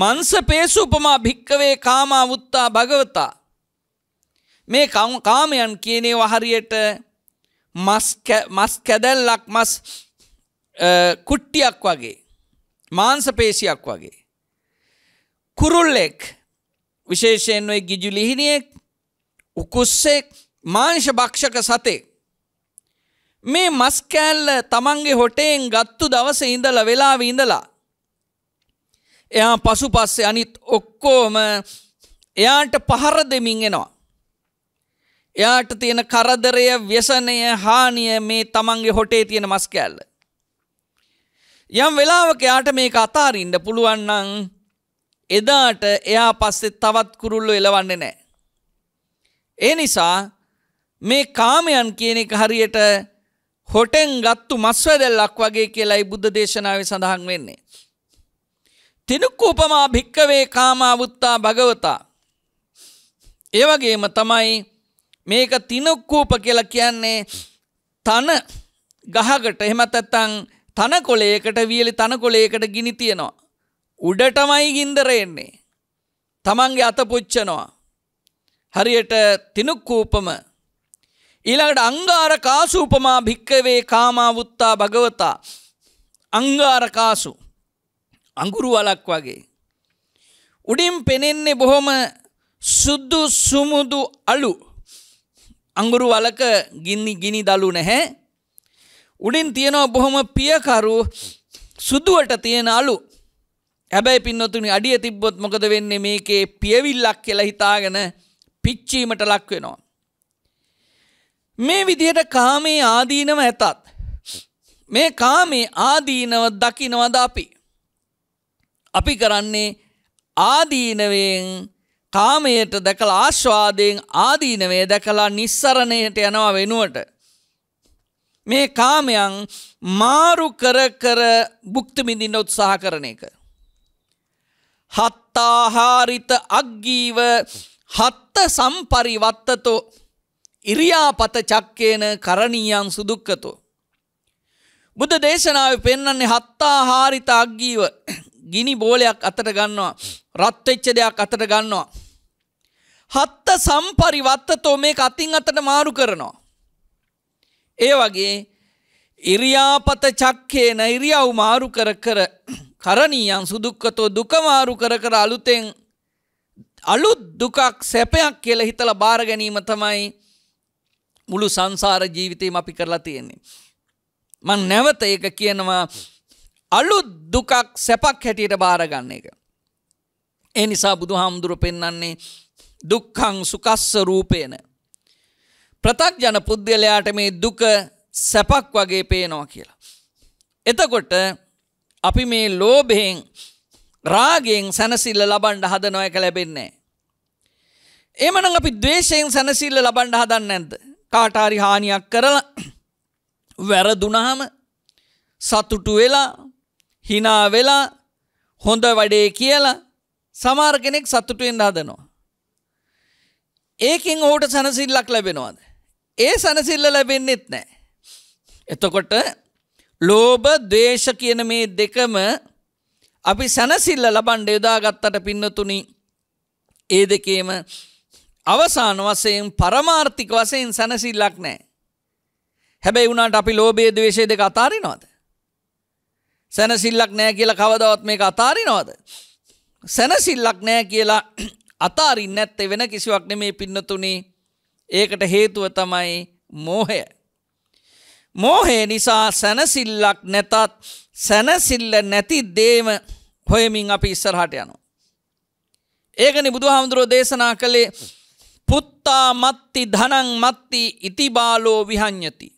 Speaker 1: මංස පේසුපමා භික්කවේ කාමා වුත්තා භගවතා මේ කාමයන් කියනේ වහරියට මස් කැදැල්ලක් මස් කුට්ටියක් වගේ මාංසපේශයක් වගේ. කුරුල්ලෙක් විශේෂයෙන් ඔය ගිජු ලිහිණියෙක් උකුස්සෙක් මාංශ භක්ෂක සතේ මේ මස් කෑල්ල තමන්ගේ හොටෙන් ගත්තු දවසේ ඉඳලා වෙලාව ඉඳලා එයා පසුපස්සේ අනිත් ඔක්කොම එයාට පහර දෙමින් එනවා එයාට තියෙන කරදරය ව්‍යසනය හානිය මේ තමන්ගේ හොටේ තියෙන මස් කෑල්ල යම් වෙලාවක යාට මේක අතාරින්න පුළුවන් නම් එදාට එයා පස්සෙ තවත් කුරුල්ලු එලවන්නේ නෑ. ඒ නිසා මේ කාමයන් කියන එක හරියට හොටෙන් ගත්තු මස්වැදැල්ලක් වගේ කියලයි බුද්ධ දේශනාව සඳහන් වෙන්නේ. තිනුක්කූපමා භික්කවේ කාමාවුත්තා භගවතා. ඒවගේම තමයි මේක තිනුක්කූප කියල කියන්නේ තන ගහකට එහෙමත් ඇත්තං තන කොලේකට වියලි තන කොලේකට ගිනි තියෙනවා. උඩටමයි ගින්දර එන්නේ. තමන්ගේ අත පුච්චනවා. හරියට තිනුක්කූපම ඊළඟට අංගාර කාසූපමා භික්කවේ කාමාවුත්තා භගවතා අංගාර කාසු අඟුරු වලක් වගේ. උඩින් පෙනෙන්නේ බොහොම සුද්දු සුමුදු අලු අඟුරු වලක ගින්නි ගිනි දලු නැහැ. උඩින් තියෙනවා බොහොම පියකරු සුදුවට තියෙන අලු හැබැයි පින්නොතුනි අඩිය තිබ්බොත් මොකද වෙන්නේ මේකේ පියවිල්ලක් කියලා හිතාගෙන පිච්චීමට ලක් වෙනවා. මේ විදිහට කාමේ ආදීනව ඇතත් මේ කාමේ ආදීනව දකිනවද අපි. අපි කරන්නේ ආදීනවෙන් කාමයට දැකල ආශ්වාදයෙන් ආදීනවේ දැකලා නිස්සරණයට යනවා වෙනුවට. මේ කාමයන් මාරු කර කර බුක්තිමිඳින්න උත්සාහ කරන එක. හත්තාහාරිත අග්ගීව හත්ත සම්පරිවත්තතෝ ඉරියාපත චක්කේන කරණීයන් සුදුක්කතු. බුද්ධ දේශනාව පෙන්න්නේ හත්තා හාරිත අග්ගීව ගිනි බෝලයක් අතට ගන්නවා රත්වෙච්ච දෙයක් අතට ගන්නවා. හත්ත සම්පරිවත්තතෝ මේ අතින් අතට මාරු කරනවා. ඒ වගේ ඉරියාපත චක්කේන ඉරියව් මාරු කර කර කරණීයන් සුදුක්කතෝ දුකමාරු කර කර අලුතෙන් අලුත් දුකක් සැපයක් කියලා හිතලා බාර ගැනීම තමයි මුළු සංසාර ජීවිතේම අපි කරලා තියෙන්නේ. මං නැවත ඒක කියනවා අලුත් දුකක් සැපක් හැටියට බාරගන්න එක. ඒ නිසා බුදුහාමුදුර පෙන්වන්නේ දුක්ඛං සුකස්ස රූපේන. ප්‍රතග්ජන පුද්ගලයාට මේ දුක සැපක් වගේ පේනවා කියලා. එතකොට අපි මේ ලෝභයෙන් රාගෙන් සැනසිල්ල ලබන්ඩ හදනොයක ලැබෙන්නේ. එමන අපි දවේශයෙන් සැනසිල්ල ලබන්ඩ හදන්න ඇද. කාටාරි හානියක් කරලා වැරදුනහම සතුටු වෙලා හිනා වෙලා හොඳ වැඩේ කියලා සමාර කෙනෙක් සතුටුවෙන් හදනවා. ඒකින් ඕට සැනසිල්ලක් ලැබෙනවාද. ඒ සැනසිල්ල ලැබෙන්න්නෙත් නෑ. එතකොට ලෝභ දේශ කියන මේ දෙකම අපි සැනසිල්ල ලබන්ඩ යොදාගත්තට පින්නතුනි ඒ දෙකේම අවසාන වසයෙන් පරමාර්ථික වසයෙන් සැනසිල්ලක් නෑ. හැබැයි වුණට අපි ලෝබේ දවේශය දෙක අතාරිනවාද. සැනසිල්ලක් නෑ කියලා කවදවත් මේක අතාරිනවාද. සැනසිල්ලක් නෑ කියලා අතාරින් නැත්තේ වෙන කිසිවක් නෙමේ පින්නතුනි ඒකට හේතුව තමයි මෝහය. මෝහේ නිසා සැනසිල්ලක් නැතත් සැනසිල්ල නැති දේම හොයමින් අපි ඉස්සරහට යනු. ඒකනි බුදු හාමුදුරෝ දේශනා කළේ පුත්තා මත්ති ධනං මත්ති ඉතිබාලෝ විහං්ඥති.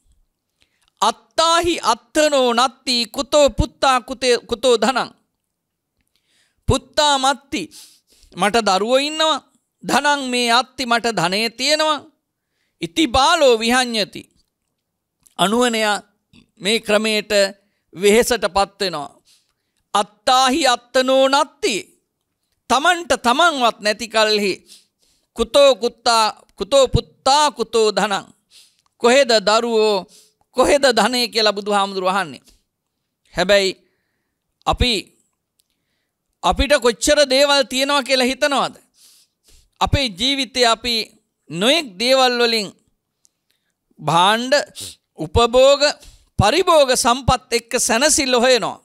Speaker 1: අත්තාහි අත්තනෝ නත්ති කුතෝ පුත්තා කුතෝ ධනං. පුත්තා මත්ති මට දරුව ඉන්නවා ධනං මේ අත්ති මට ධනය තියෙනවා ඉති බාලෝ විහං්ඥති අනුවනයා මේ ක්‍රමයට වෙහෙසට පත්වෙනවා. අත්තාහි අත්තනෝ නත්ති තමන්ට තමන්වත් නැති කල්හි කුතෝ කුත්තා කුතෝ පුත්තා කුතෝ ධනං කොහෙද දරුවෝ කොහෙද ධනය කියලා බුදු හාමුදුරු වහන්නේ. හැබැයි අපි අපිට කොච්චර දේවල් තියෙනවා කියලා හිතනවාද. අපේ ජීවිතය අපි නොයෙක් දේවල් වලින් භාණ්ඩ උපභෝග පරිභෝග සම්පත් එක්ක සැනසිල්ල හොයනවා.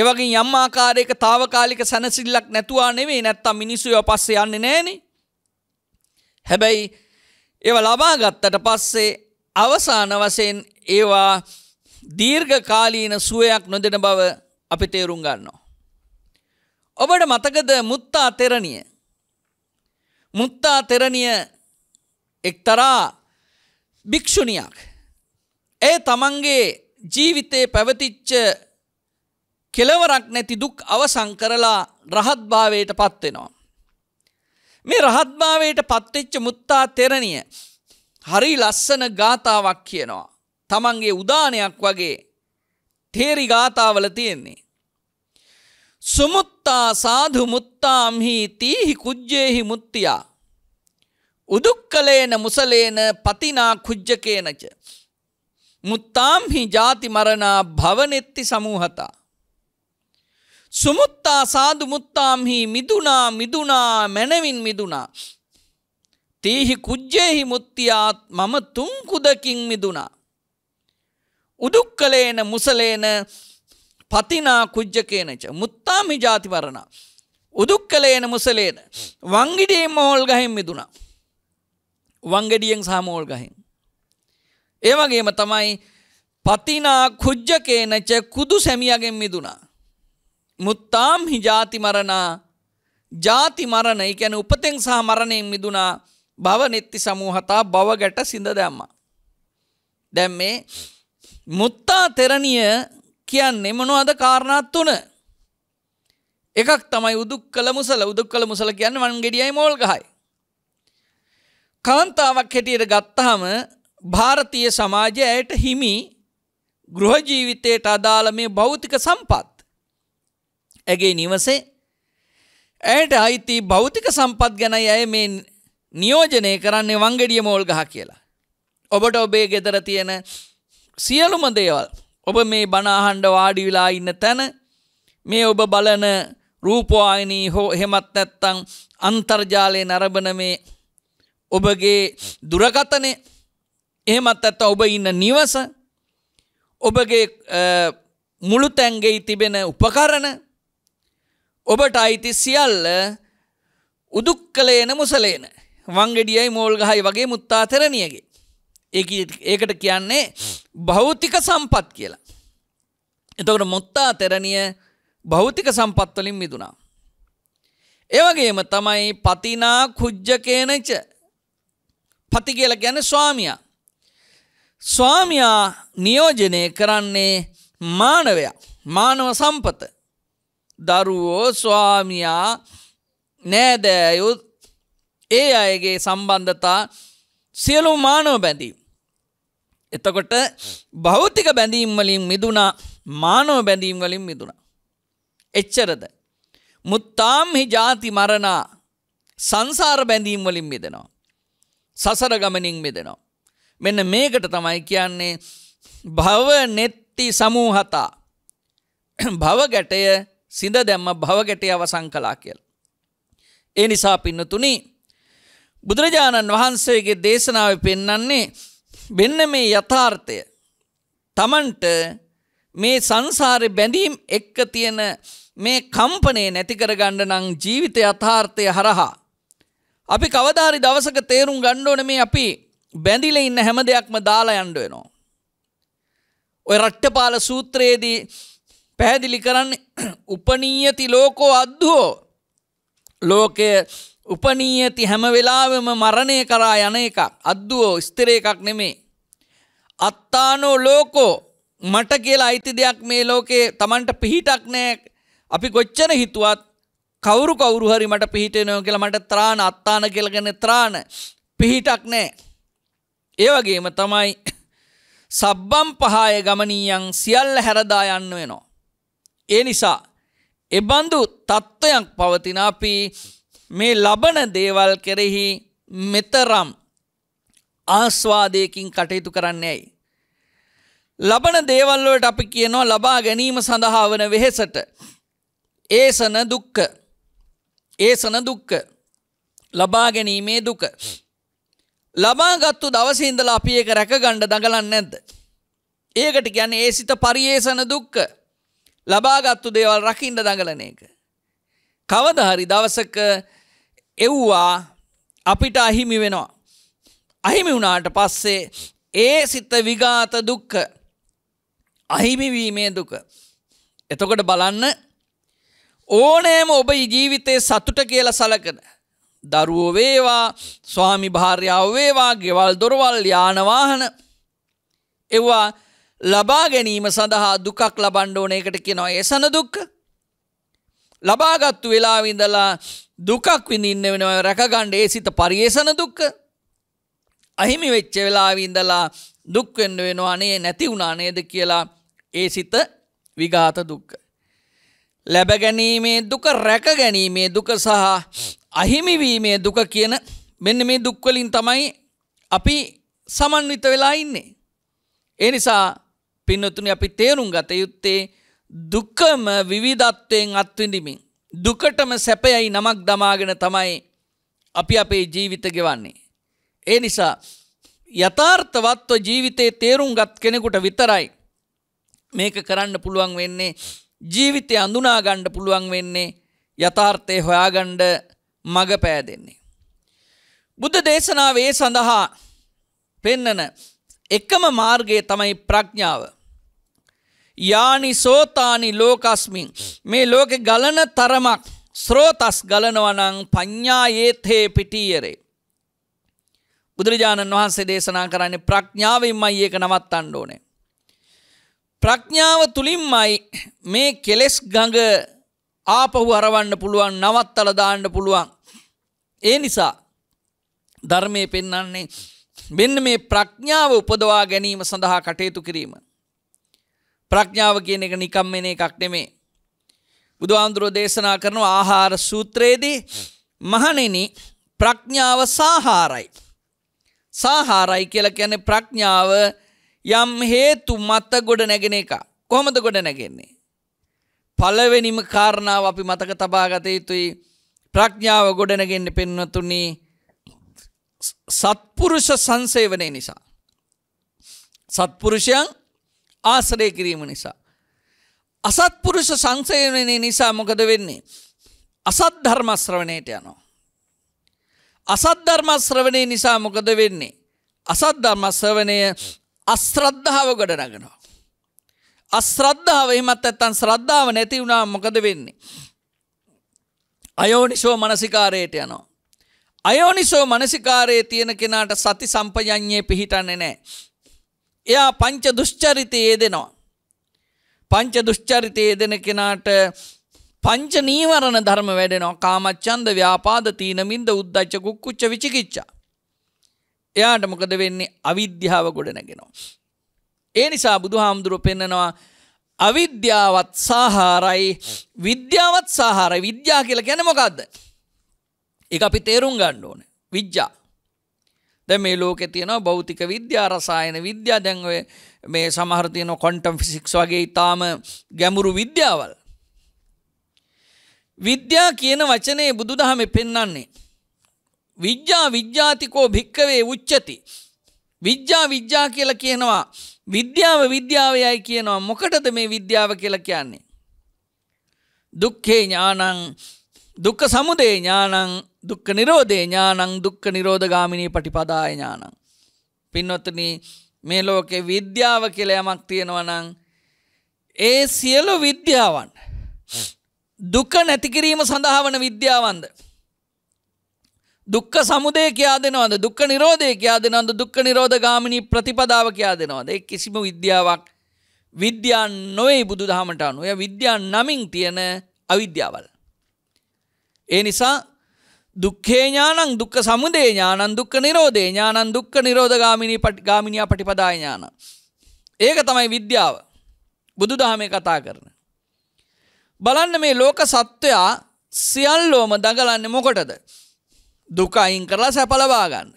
Speaker 1: ඒවගේ යම් ආකාරයක తాවකාලික සැනසිල්ලක් නැතුවා නෙවෙයි නැත්තම් මිනිස්සු ඒවා පස්සේ යන්නේ නැහනේ. හැබැයි ඒව ලබා ගත්තට පස්සේ අවසාන වශයෙන් ඒවා දීර්ඝකාලීන සුවයක් නොදෙන බව අපි තේරුම් ගන්නවා. ඔබට මතකද මුත්තා තෙරණිය? මුත්තා තෙරණිය එක්තරා භික්ෂුණියක් ඇය තමන්ගේ ජීවිතයේ පැවතිච්ච කෙලවරක් නැති දුක් අවසං කරලා රහත්භාවයට පත්වෙනවා. මේ රහත්භාවයට පත්වෙච්ච මුත්තා තෙරණිය හරි ලස්සන ගාතාවක් කියනවා. තමන්ගේ උදානයක් වගේ තේරි ගාතාවල තියෙන්නේ. සුමුත්තා සාධු මුත්තාම්හි තීහි කුජ්ජයෙහි මුත්තියා. උදුක්කලේන මුසලේන පතිනා කුජ්ජකේනච. මුත්තාම්හි ජාති මරණා භවනෙත්ති සමූහතා. සුමුත්තා සාදු මුත්තාම්හි මිදුනා මිදුනා මැනවින් මිදුනා. තීහි කුජ්ජෙහි මුත්තියාත් මම තුංකුදකින් මිදුනා. උදුක්කලේන මුසලේන පතිනා කුජ්ජකේනච මුත්තාමි ජාතිවරණ. උදුක්කලේන මුසලේන වංගිඩියෙන් මෝල් ගහෙන් මිදුනා. වංගඩියෙන් සහ මෝල් ගහෙන්. ඒ වගේම තමයි පතිනා කුජ්ජකේනච කුදු සැමියාගෙන් මිදුණා. මුත්තාම් හි ජාති මරණා ජාති මරණ ඒ කියන්නේ උපතෙන් සහ මරණයෙන් මිදුණා භව නිත්‍ති සමූහතා භව ගැට සිඳ දැම්මා. දැන් මේ මුත්තා තෙරණිය කියන්නේ මොනවද කාරණා තුන. එකක් තමයි උදුක්කල මුසල උදුක්කල මුසල කියන්නේ වන් ගෙඩියයි මෝල් ගහයි. කාන්තාවක් හැටියට ගත්තාම ಭಾರತೀය සමාජය ඇයට හිමි ගෘහජීවිතයට අදාළ මේ භෞතික සම්පත්. ඇගේ නිවසේ ඇයට අයිති භෞතික සම්පත් ගැනයි ඇය මේ නියෝජනය කරන්නේ වංගෙඩිය මෝල් ගහ කියලා. ඔබට ඔබේ ගෙදර තියෙන සියලුම දේවල් ඔබ මේ බනාහන්ඩ වාඩි වෙලා ඉන්න තැන මේ ඔබ බලන රූපවායිනී හෝ හෙමත් නැත්තං අන්තර්ජාලය නරබන මේ ඔබගේ දුරකතනේ එහෙමත් ඇත්ත ඔබ ඉන්න නිවස ඔබගේ මුළු තැන්ගෙයි තිබෙන උපකරණ ඔබට අයිති සියල්ල උදුක් කලේන මුසලේන වංගෙඩියයි මෝල්ගහයි වගේ මුත්තා තෙරණියගේ ඒ ඒකට කියන්නේ භෞතික සම්පත් කියලා. එතකට මුත්තා තෙරණිය භෞතික සම්පත්වලින් මිදුනා. ඒවගේම තමයි පතිනා කුජ්ජකේනච පති කියල ගැන ස්වාමයා ස්වාමයා නියෝජනය කරන්නේ මානවයා මානව සම්පත දරුවෝ ස්වාමියා නෑදෑයුත් ඒ අයගේ සම්බන්ධතා සියලු මානව බැඳීම්. එතකොට භෞතික බැඳීම්වලින් මිදුනා මානව බැඳීම්වලින් මිදුණ. එච්චරද. මුත්තාම්හි ජාති මරණා සංසාර බැඳීම්වලින් මිදෙනවා. සසර ගමනින් මිදෙනවා. මෙන්න මේකට තමයි කියන්නේ භව නෙත්ති සමූහතා භව ගැටය සිඳ දැම්ම භව ගැටය අවසං කලා කියල. ඒ නිසා පින්නතුනි බුදුරජාණන් වහන්සේගේ දේශනාව පෙන්නන්නේ බෙන්න මේ යථාර්ථය තමන්ට මේ සංසාරය බැඳීම් එක්ක තියෙන මේ කම්පනේ නැති කරගන්න නම් ජීවිත යථාර්ථය හරහා. අපි කවදාරි දවසක තේරුම් ගණ්ඩෝන මේ අපි බැඳිල ඉන්න හැම දෙයක්ම දාලා යන්ඩ වෙනවා. ඔය රට්ටපාල සූත්‍රයේදී පැහැදිලි කරන්න උපනීයති ලෝකෝ අද්දුවෝ ලෝකය උපනීයති හැම වෙලාවම මරණය කරා යන එකක් අද්දුවෝ ස්තර එකක් නෙමේ. අත්තානෝ ලෝකෝ මට කියලා අයිති දෙයක් මේ ලෝකේ තමන්ට පිහිටක් නෑ අපි කොච්චන හිතුවත් කවුරු කවුරු හරි මට පිහිටෙනෝ කියලා මට ත්‍රාණ අත්තාන කියලගෙන ත්‍රාණ පිහිටක් නෑ ඒවගේම තමයි සබ්බම් පහාය ගමනීයන් සියල්ල හැරදා යන්න වෙනවා. ඒ නිසා එබඳු තත්ත්වයක් පවතින අපි මේ ලබන දේවල් කෙරෙහි මෙතරම් ආස්වාදයකින් කටයුතු කරන්නේ ඇයි. ලබන දේවල්ලුවට අපි කියනවා ලබා ගැනීම සඳහා වන වෙහෙසට ඒසන දුක්ක ඒසන දුක්ක ලබා ගැනීමේ දුක ලබාගත්තු දවසහින්දලා අපි ඒක රැකගණ්ඩ දඟලන්න නැද්ද. ඒකට ගැන ඒ සිත පරියේසන දුක්ක ලබාගත්තු දේවල් රකිින්ඩ දඟලන එක. කවදහරි දවසක එව්වා අපිට අහිමි වෙනවා. අහිමි වුණාට පස්සේ ඒ සිත විගාත දුක්ක අහිමිවීමේ දුක. එතකොට බලන්න ඕනෑම ඔබ ජීවිතය සතුට කියල සලකන දරුවෝ වේවා ස්වාමි භාර්යාව වේවා ගෙවල් දොරවල් යානවාහන එව්වා ලබා ගැනීම සඳහා දුකක් ලබන්ඩ ඕන එකට කියනවා එසන දුක්ක ලබාගත්තු වෙලාවිඳලා දුකක් විඳින්න වෙනවා රැකගණ්ඩ ඒ සිත පරියේසන දුක්ක අහිමි වෙච්ච වෙලාවිඳලා දුක්වෙන්න වෙනවා නේ නැති වුණා නේද කියලා ඒ සිත විගාත දුක්ක ලැබගැනීමේ දුක රැකගැනීමේ දුක සහ අහිමිවීමේ දුක කියන මෙන්න මේ දුක්වලින් තමයි අපි සමන්විත වෙලා ඉන්නේ. ඒ නිසා පින්නතුනි අපි තේරුම් ගත යුත්තේ දුකම විවිධත්වයෙන් අත්විඳිමින් දුකටම සැපයයි නමක් දමාගෙන තමයි අපි අපේ ජීවිත ගෙවන්නේ. ඒ නිසා යථාර්ථවත්ව ජීවිතයේ තේරුම් ගත් කෙනෙකුට විතරයි මේක කරන්න පුළුවන් වෙන්නේ ජීවිතය අඳුනාගණ්ඩ පුළුවන් වෙන්නේ යථාර්ථය හොයාගණ්ඩ මඟ පෑදෙන්නේ. බුද්ධ දේශනාවේ සඳහා පෙන්නන එකම මාර්ගයේ තමයි ප්‍රඥාව. යානි සෝතානි ලෝකස්මින් මේ ලෝකෙ ගලන තරමක් ස්‍රෝතස් ගලනවනං ප්ඥායේත්හේ පිටීයරේ. බුදුරජාණන් වහන්සේ දේශනා කරන්නේ ප්‍රඥාවෙන්මයි ඒක නවත් අන්ඩෝනේ. ප්‍රඥාව තුලින්මයි මේ කෙලෙස් ගඟ ආපහු අරවන්න පුළුවන් නවත්තල දාන්න පුළුවන්. ඒ නිසා ධර්මය පෙන්නන්නේ මෙන්න මේ ප්‍රඥාව උපදවා ගැනීම සඳහා කටයුතු කිරීම. ප්‍රඥාව කියන එක නිකම් මෙන එකක් නෙමේ. බුදුහාමුදුරෝ දේශනා කරන ආහාර සූත්‍රයේදී මහණෙනි ප්‍රඥාව සාහාරයි. සාහාරයි කියලා කියන්නේ ප්‍රඥාව යම් හේතු මත ගොඩ නැගෙන එක කොහොමද ගොඩ නැගෙන්නේ පළවෙනිම කාරණාව අපි මතක තබා ගත යුතුයි ප්‍රඥාව ගොඩනගෙන්න පෙන්වතුනි සත්පුරුෂ සංසේවනය නිසා සත්පුරුෂයන් ආශ්‍රය කිරීම නිසා අසත්පුරුෂ සංසේවනය නිසා මොකද වෙන්නේ අසත් ධර්මශ්‍රවණයට යනවා අසත් ධර්මශ්‍රවණය නිසා මොකද වෙන්නේ අසත් ධර්මශ්‍රවණය අස්ත්‍රද්ධාව ගොඩනගෙනවා. අස්ත්‍රද්ධාව එහෙමත් ඇත්තන් ශ්‍රද්ධාව නැති වුණා මොකද වෙන්නේ. අයෝනිසෝ මනසිකාරයට යනවා. අයෝනිසෝ මනසිකාරයේ තියෙන කෙනාට සති සම්පජඥයේ පිහිටන්නේ නෑ. එයා පංච දුෂ්චරිතයේ දෙනවා. පංච දුෂ්චරිතයේ දෙන කෙනාට පංච නීවරණ ධර්ම වැඩෙනවා කාමච්චන්ද ව්‍යාපාද තීනමින්ද උද්දච්ච කුක්කුච්ච විචිකිච්චා. එයාට මොකද වෙන්නේ අවිද්‍යාව ගොඩ නැගෙනවා. ඒ නිසා බුදු හාමුදුරුව පෙන්නනවා අවිද්‍යාවත් සාහාරයි විද්‍යාවත් සාහාර විද්‍යා කියල ගැන මොකක්ද. එක අපි තේරුම් ගණ්ඩ ඕන විද්‍යා. දැ මේ ලෝකෙ තියෙනවා භෞතික විද්‍යා රසායන විද්‍යා දැන්ව මේ සමහරතියන කොන්ටම් ෆිසික්ස් වගේ ඉතාම ගැමුරු විද්‍යාවල්. විද්‍යා කියන වචනේ බුදු දහම පෙන්නන්නේ. විද්‍යා විද්‍යාතිකෝ භික්කවේ උච්චති. විද්‍යා විද්‍යා කියලා කියනවා විද්‍යාව විද්‍යාවයයි කියනවා මොකටද මේ විද්‍යාව කියලා කියන්නේ. දුක්හේ ඥානං දුක්ක සමුදේ ඥානං දුක්ක නිරෝධේ ඥානං දුක්ක නිරෝධගාමිනී පටිපදාය ඥානං. පින්නොත්තන මේ ලෝකෙ විද්‍යාව කියල යමක් තියෙනවනං ඒ සියලු විද්‍යාවන් දුක නැතිකිරීම සඳහා වන විද්‍යාවන්ද. දුක්ක සමුදය කියා දෙනවද දුක්ක නිරෝධය කියා දෙනවද දුක්ක නිරෝධ ගාමිණී ප්‍රතිපදාව කියා දෙනවද ඒ කිසිම විද්‍යාවක් විද්‍යා නොවේ බුදු දහමට අනුව ය විද්‍යා නමින් තියෙන අවිද්‍යාවල්. ඒ නිසා දුක්කේඥානං දුක්ක සමුදේ ඥානන් දුක්ක නිරෝධේ ඥානන් දුක්ක නිරෝධගාමිණී පටි ගාමිණිය පටිපදා ඥාන. ඒක තමයි විද්‍යාව බුදු දහමේ කතා කරන. බලන්න මේ ලෝක සත්වයා සියල්ලෝම දඟලන්න මොකොටද. දුක අයින් කරලා සැප ලබා ගන්න.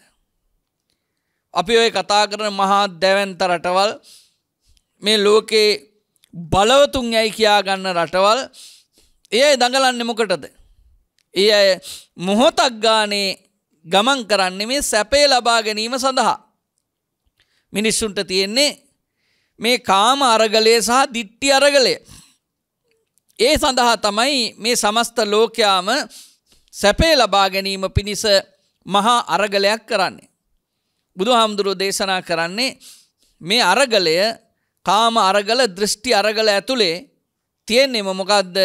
Speaker 1: අපි ඔය කතා කරන මහා දැවැන්ත රටවල් මේ ලෝකේ බලවතුන් යයි කියා ගන්න රටවල් එයයි දඟලන්නේ මොකටද? ඒ අය මොහොතක් ගානේ ගමන් කරන්නේ මේ සැපේ ලබා ගැනීම සඳහා. මිනිස්සුන්ට තියෙන්නේ මේ කාම අරගලය සහ දිට්ටි අරගලය. ඒ සඳහා තමයි මේ සමස්ත ලෝකයාම සැපේ ලබා ගැනීම පිණිස මහා අරගලයක් කරන්නේ. බුදු හාමුදුරුව දේශනා කරන්නේ මේ අරගලය කාම අරගල දෘෂ්ටි අරගල ඇතුළේ තියෙන්නේම මොකක්ද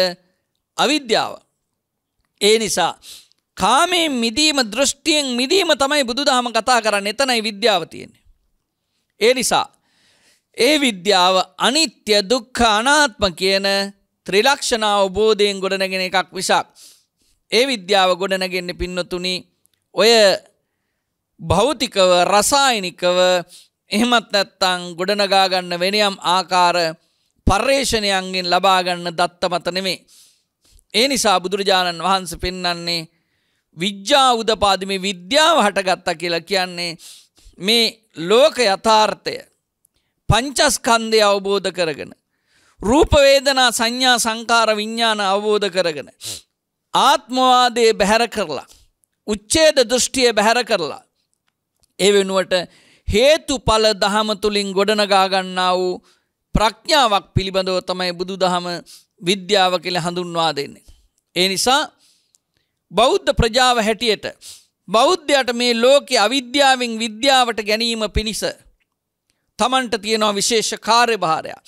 Speaker 1: අවිද්‍යාව. ඒ නිසා කාමයෙන් මිදීම දෘෂ්ටියෙන් මිදීම තමයි බුදුදහම කතා කරන්න එතනයි විද්‍යාව තියෙන්නේ. ඒ නිසා ඒ විද්‍යාව අනිත්‍ය දුක්ඛ අනාත්ම කියන ත්‍රිලක්ෂණ අවබෝධයෙන් ගොඩනගෙන එකක් විසක් ඒ විද්‍යාව ගොඩනගෙන්න පින්නතුනි ඔය භෞතිකව රසායනිකව එහෙමත් නැත්තං ගොඩනගාගන්න වෙනයම් ආකාර පර්යේෂණයන්ගෙන් ලබාගන්න දත්තමත නෙමේ. ඒ නිසා බුදුරජාණන් වහන්ස පෙන්නන්නේ විද්‍යා උදපාදිම විද්‍යාව හටගත්තා කියලා කියන්නේ මේ ලෝක යථාර්ථය පංචස්කන්දය අවබෝධ කරගෙන. රූපවේදනා සංඥා සංකාර විඤ්ඥාන අවබෝධ කරගෙන. ආත්මවාදයේ බැහැර කරලා උච්චේද දෘෂ්ටිය බැහැර කරලා ඒ වෙනුවට හේතුඵල දහම තුලින් ගොඩනගා ගන්නා වූ ප්‍රඥාවක් පිළිබඳව තමයි බුදුදහම විද්‍යාව කියලා හඳුන්වා දෙන්නේ. ඒ නිසා බෞද්ධ ප්‍රජාව හැටියට බෞද්ධයට මේ ලෝකයේ අවිද්‍යාවෙන් විද්‍යාවට ගැනීම පිණිස තමන්ට තියෙනවා විශේෂ කාර්යභාරයක්.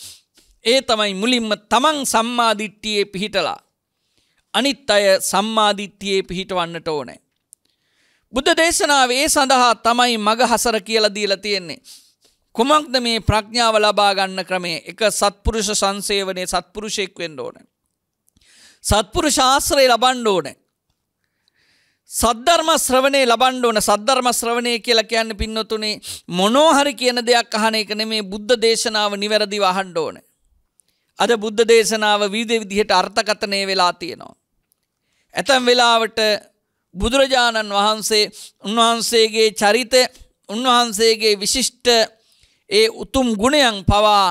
Speaker 1: ඒ තමයි මුලින්ම තමන් සම්මාදිට්ඨියේ පිහිටලා අනිත් අය සම්මාධිත්‍යයේ පිහිටවන්නට ඕනෑ. බුද්ධ දේශනාව ඒ සඳහා තමයි මග හසර කියලා දීල තියෙන්නේ. කුමක්ද මේ ප්‍රඥාව ලබාගන්න ක්‍රමේ එක සත්පුරුෂ සංසේවනය සත්පුරුෂයෙක් වෙන්න ඕන. සත්පුරු ශාස්ත්‍රය ලබන්ඩ ඕන. සද්ධර්ම ශ්‍රවණය ලබන්ඩ ඕන සද්ධර්ම ශ්‍රවණය කියලා කියන්න පින්නතුනේ මොනෝහරි කියන දෙයක් අහන එක නෙමේ බුද්ධ දේශනාව නිවැරදි වහන්ඩ ඕන. අද බුද්ධ දේශනාව වීද විදිහට අර්ථකතනය වෙලා තියෙනවා. ඇතැම් වෙලාවට බුදුරජාණන් වහන්සේ උන්වහන්සේගේ චරිත උන්වහන්සේගේ විශිෂ්ට ඒ උතුම් ගුණයන් පවා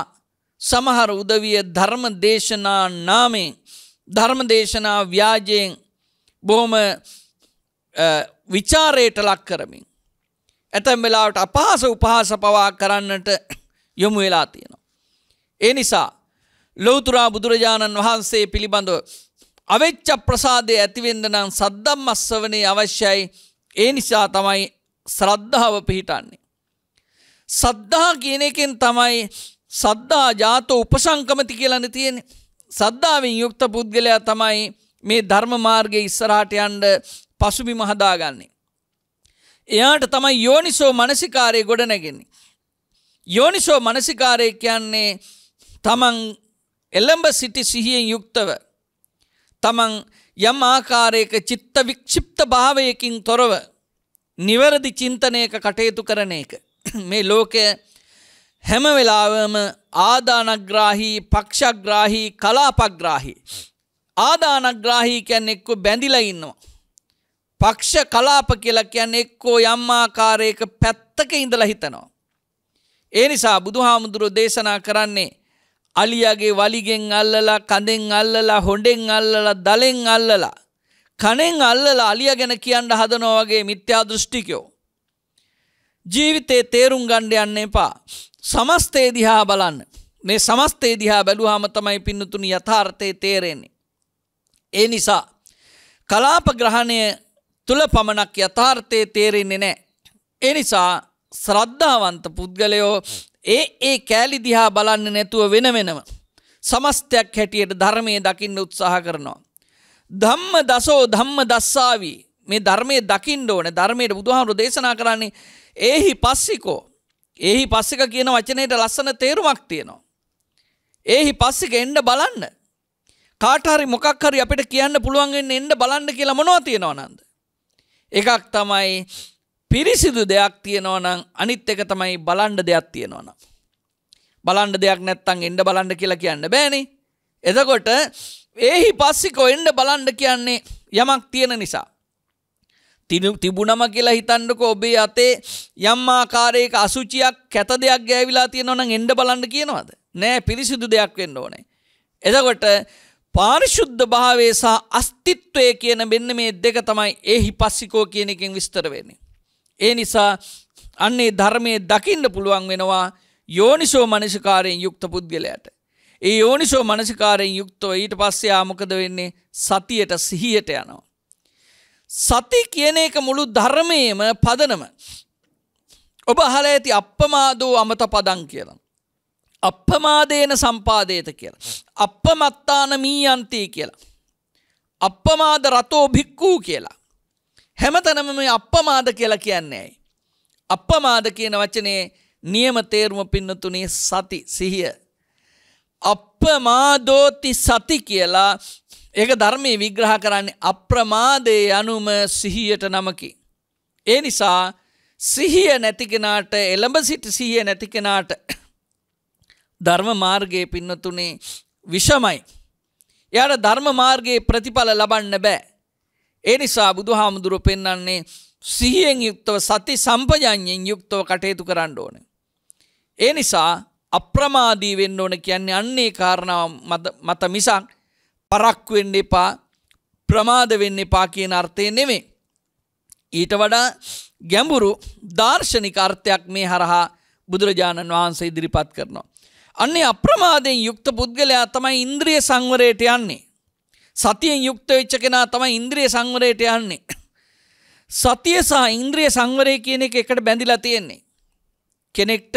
Speaker 1: සමහර උදවිය ධර්ම දේශනා නාමේ ධර්ම දේශනා ව්‍යාජයෙන් බොහොම විචාරයට ලක් කරමින් ඇතැම් වෙලාවට අපහාස උපහාස පවා කරන්නට යොමු වෙලා තියෙනවා. ඒ නිසා ලොවතුරා බුදුරජාණන් වහන්සේ පිළිබඳව අවෙච්ච ප්‍රසාදය ඇතිවෙන්න නම් සද්දම් මස්සවනේ අවශ්‍යයි ඒ නිසා තමයි ශ්‍රද්ධාව පිහිටන්නේ. සද්ධා කියන එකෙන් තමයි සද්ධා ජාතෝ උපසංකමති කියලන තියෙන සද්ධාවෙන් යුක්ත පුද්ගලයා තමයි මේ ධර්ම මාර්ගය ඉස්සරහට යන්ඩ පසුබි මහදාගන්නේ. එයාට තමයි යෝනිසෝ මනසිකාරය ගොඩනැගෙන්නේ. යෝනිසෝ මනසිකාරය කියන්නේ තමන් එළඹ සිටි සිහියෙන් යුක්තව තමන් යම් ආකාරයක චිත්ත වික්ෂිප්ත භාවයකින් තොරව නිවැරදි චින්තනයක කටයුතු කරන එක. මේ ලෝකය හැම වෙලාවම ආදානග්‍රාහි පක්ෂග්‍රාහි කලාපග්‍රාහි. ආදානග්‍රාහි කියන්න එක්කු බැඳිලා ඉන්නවා. පක්ෂ කලාප කියලා කියන්න එක්කෝ යම් ආකාරයක පැත්තක ඉඳලා හිතනවා. ඒ නිසා බුදුහාමුදුරුව දේශනා කරන්නේ අලියගේ වලිගෙන් අල්ලලා කඳෙන් අල්ලලා හොඩෙන් අල්ලලා දලෙන් අල්ලලා කනෙන් අල්ලලා අලිය ගැන කියන්න හදනෝ වගේ මිත්‍යා දෘෂ්ටිකයෝ. ජීවිතේ තේරුම් ගණ්ඩ යන්න එපා. සමස්තේ දිහා බලන්න මේ සමස්තේ දිහා බැලුහාම තමයි පින්නතුනි යථාර්ථය තේරෙන්නේ. ඒ නිසා කලාප ග්‍රහණය තුළ පමණක් යථාර්ථය තේරෙන්නේ නෑ. එනිසා ශ්‍රද්ධාවන්ත පුද්ගලයෝ ඒ ඒ කෑලි දිහා බලන්න නැතුව වෙන වෙනම සමස්තයක් හැටියට ධර්මය දකින්න උත්සාහ කරනවා. ධම්ම දසෝ ධම්ම දස්සාවී මේ ධර්මය දකිින් ඕන ධර්මයට බුදුහාමුරු දේශනා කරන්නේ ඒහි පස්සිකෝ ඒහි පස්සික කියන වචනයට ලස්සන තේරුමක් තියෙනවා. ඒහි පස්සික එන්ඩ බලන්න කාටහරි මොකක්හරි අපිට කියන්න පුළුවන්ගෙන් එන්ඩ බලන්න කියලා මොනෝ තියෙනවා නන්ද. එකක් තමයි පිරිසිදු දෙයක් තියෙනවනම් අනිත් එක තමයි බලන්ඩ දෙයක් තියෙනවනම්. බලන්ඩ දෙයක් නැත්තං එන්ඩ බලන්ඩ කියලා කියන්න බෑනි. එතකොට ඒහි පස්සිකෝ එන්ඩ බලන්ඩ කියන්නේ යමක් තියෙන නිසා. තිබුණම කියලා හිතන්නක ඔබේ අතේ යම් ආකාරයක අසුචියක් කැත දෙයක් ගෑවිලා තියෙනවනම් එන්ඩ බලන්න කියනවද. නෑ පිරිසිදු දෙයක් වෙන්න ඕනේ. එතකොට පාරිශුද්ධ භාවේ සහ අස්තිත්වය කියන මෙන්න මේ දෙක තමයි ඒහි පස්සිකෝ කියන එකෙන් විස්තර වෙන්නේ. ඒ නිසා අන්නේ ධර්මය දකිින්ඩ පුළුවන් වෙනවා යෝනිසෝ මනසිකාරයෙන් යුක්ත පුද්ගලයට. ඒ යෝනිසෝ මනසිකාරයෙන් යුක්තව ඊට පස්සේ ආමකද වෙන්නේ සතියට සිහියට යනවා. සති කියන එක මුළු ධර්මයම පදනම. ඔබ හල ඇති අපපමාදූ අමත පදන් කියලා. අපපමාදේන සම්පාදේත කියලා. අපපමත්තාන මී අන්තී කියලා. අපපමාද රතෝ භික්කූ කියලා. හැමතැනම මේ අප්පමාද කියලා කියන්නේ ඇයි. අප්පමාද කියන වචනේ නියම තේරුම පින්නතුනේ සති සිහිය. අප්පමාදෝති සති කියලා ඒක ධර්මයේ විග්‍රහ කරන්නේ අප්‍රමාදයේ අනුම සිහියට නමකි. ඒ නිසා සිහිය නැතිකෙනාට එළඹ සිටි සිහිය නැතිකෙනාට ධර්ම මාර්ගයේ පින්නතුනේ විෂමයි. එයාට ධර්ම මාර්ගයේ ප්‍රතිඵල ලබන්න බෑ. ඒ නිසා බුදු හාමුදුරුව පෙන්නන්නේ සිහියෙන් යුක්තව සති සම්පජඥයෙන් යුක්තව කටයුතු කරන්න ඕන. ඒ නිසා අප්‍රමාදී වෙන්න ඕන කියන්නේ අන්නේ කාරණාව මත මිසක් පරක්කු වෙන්න එපා ප්‍රමාද වෙන්න එපා කියන අර්ථය නෙමෙයි. ඊට වඩා ගැඹුරු දාර්ශනික අර්ථයක් මේ හරහා බුදුරජාණන් වහන්සේ ඉදිරිපත් කරනවා. අන්නේ අප්‍රමාදයෙන් යුක්ත පුද්ගලයා තමයි ඉන්ද්‍රිය සංවරයට යන්නේ. සතියෙන් යුක්ත වෙච්ච කෙනා තමයි ඉන්ද්‍රිය සංවරයට යන්නේ. සතිය සහ ඉන්ද්‍රිය සංවරය කියන එක එකට බැඳිලා තියෙන්නේ. කෙනෙක්ට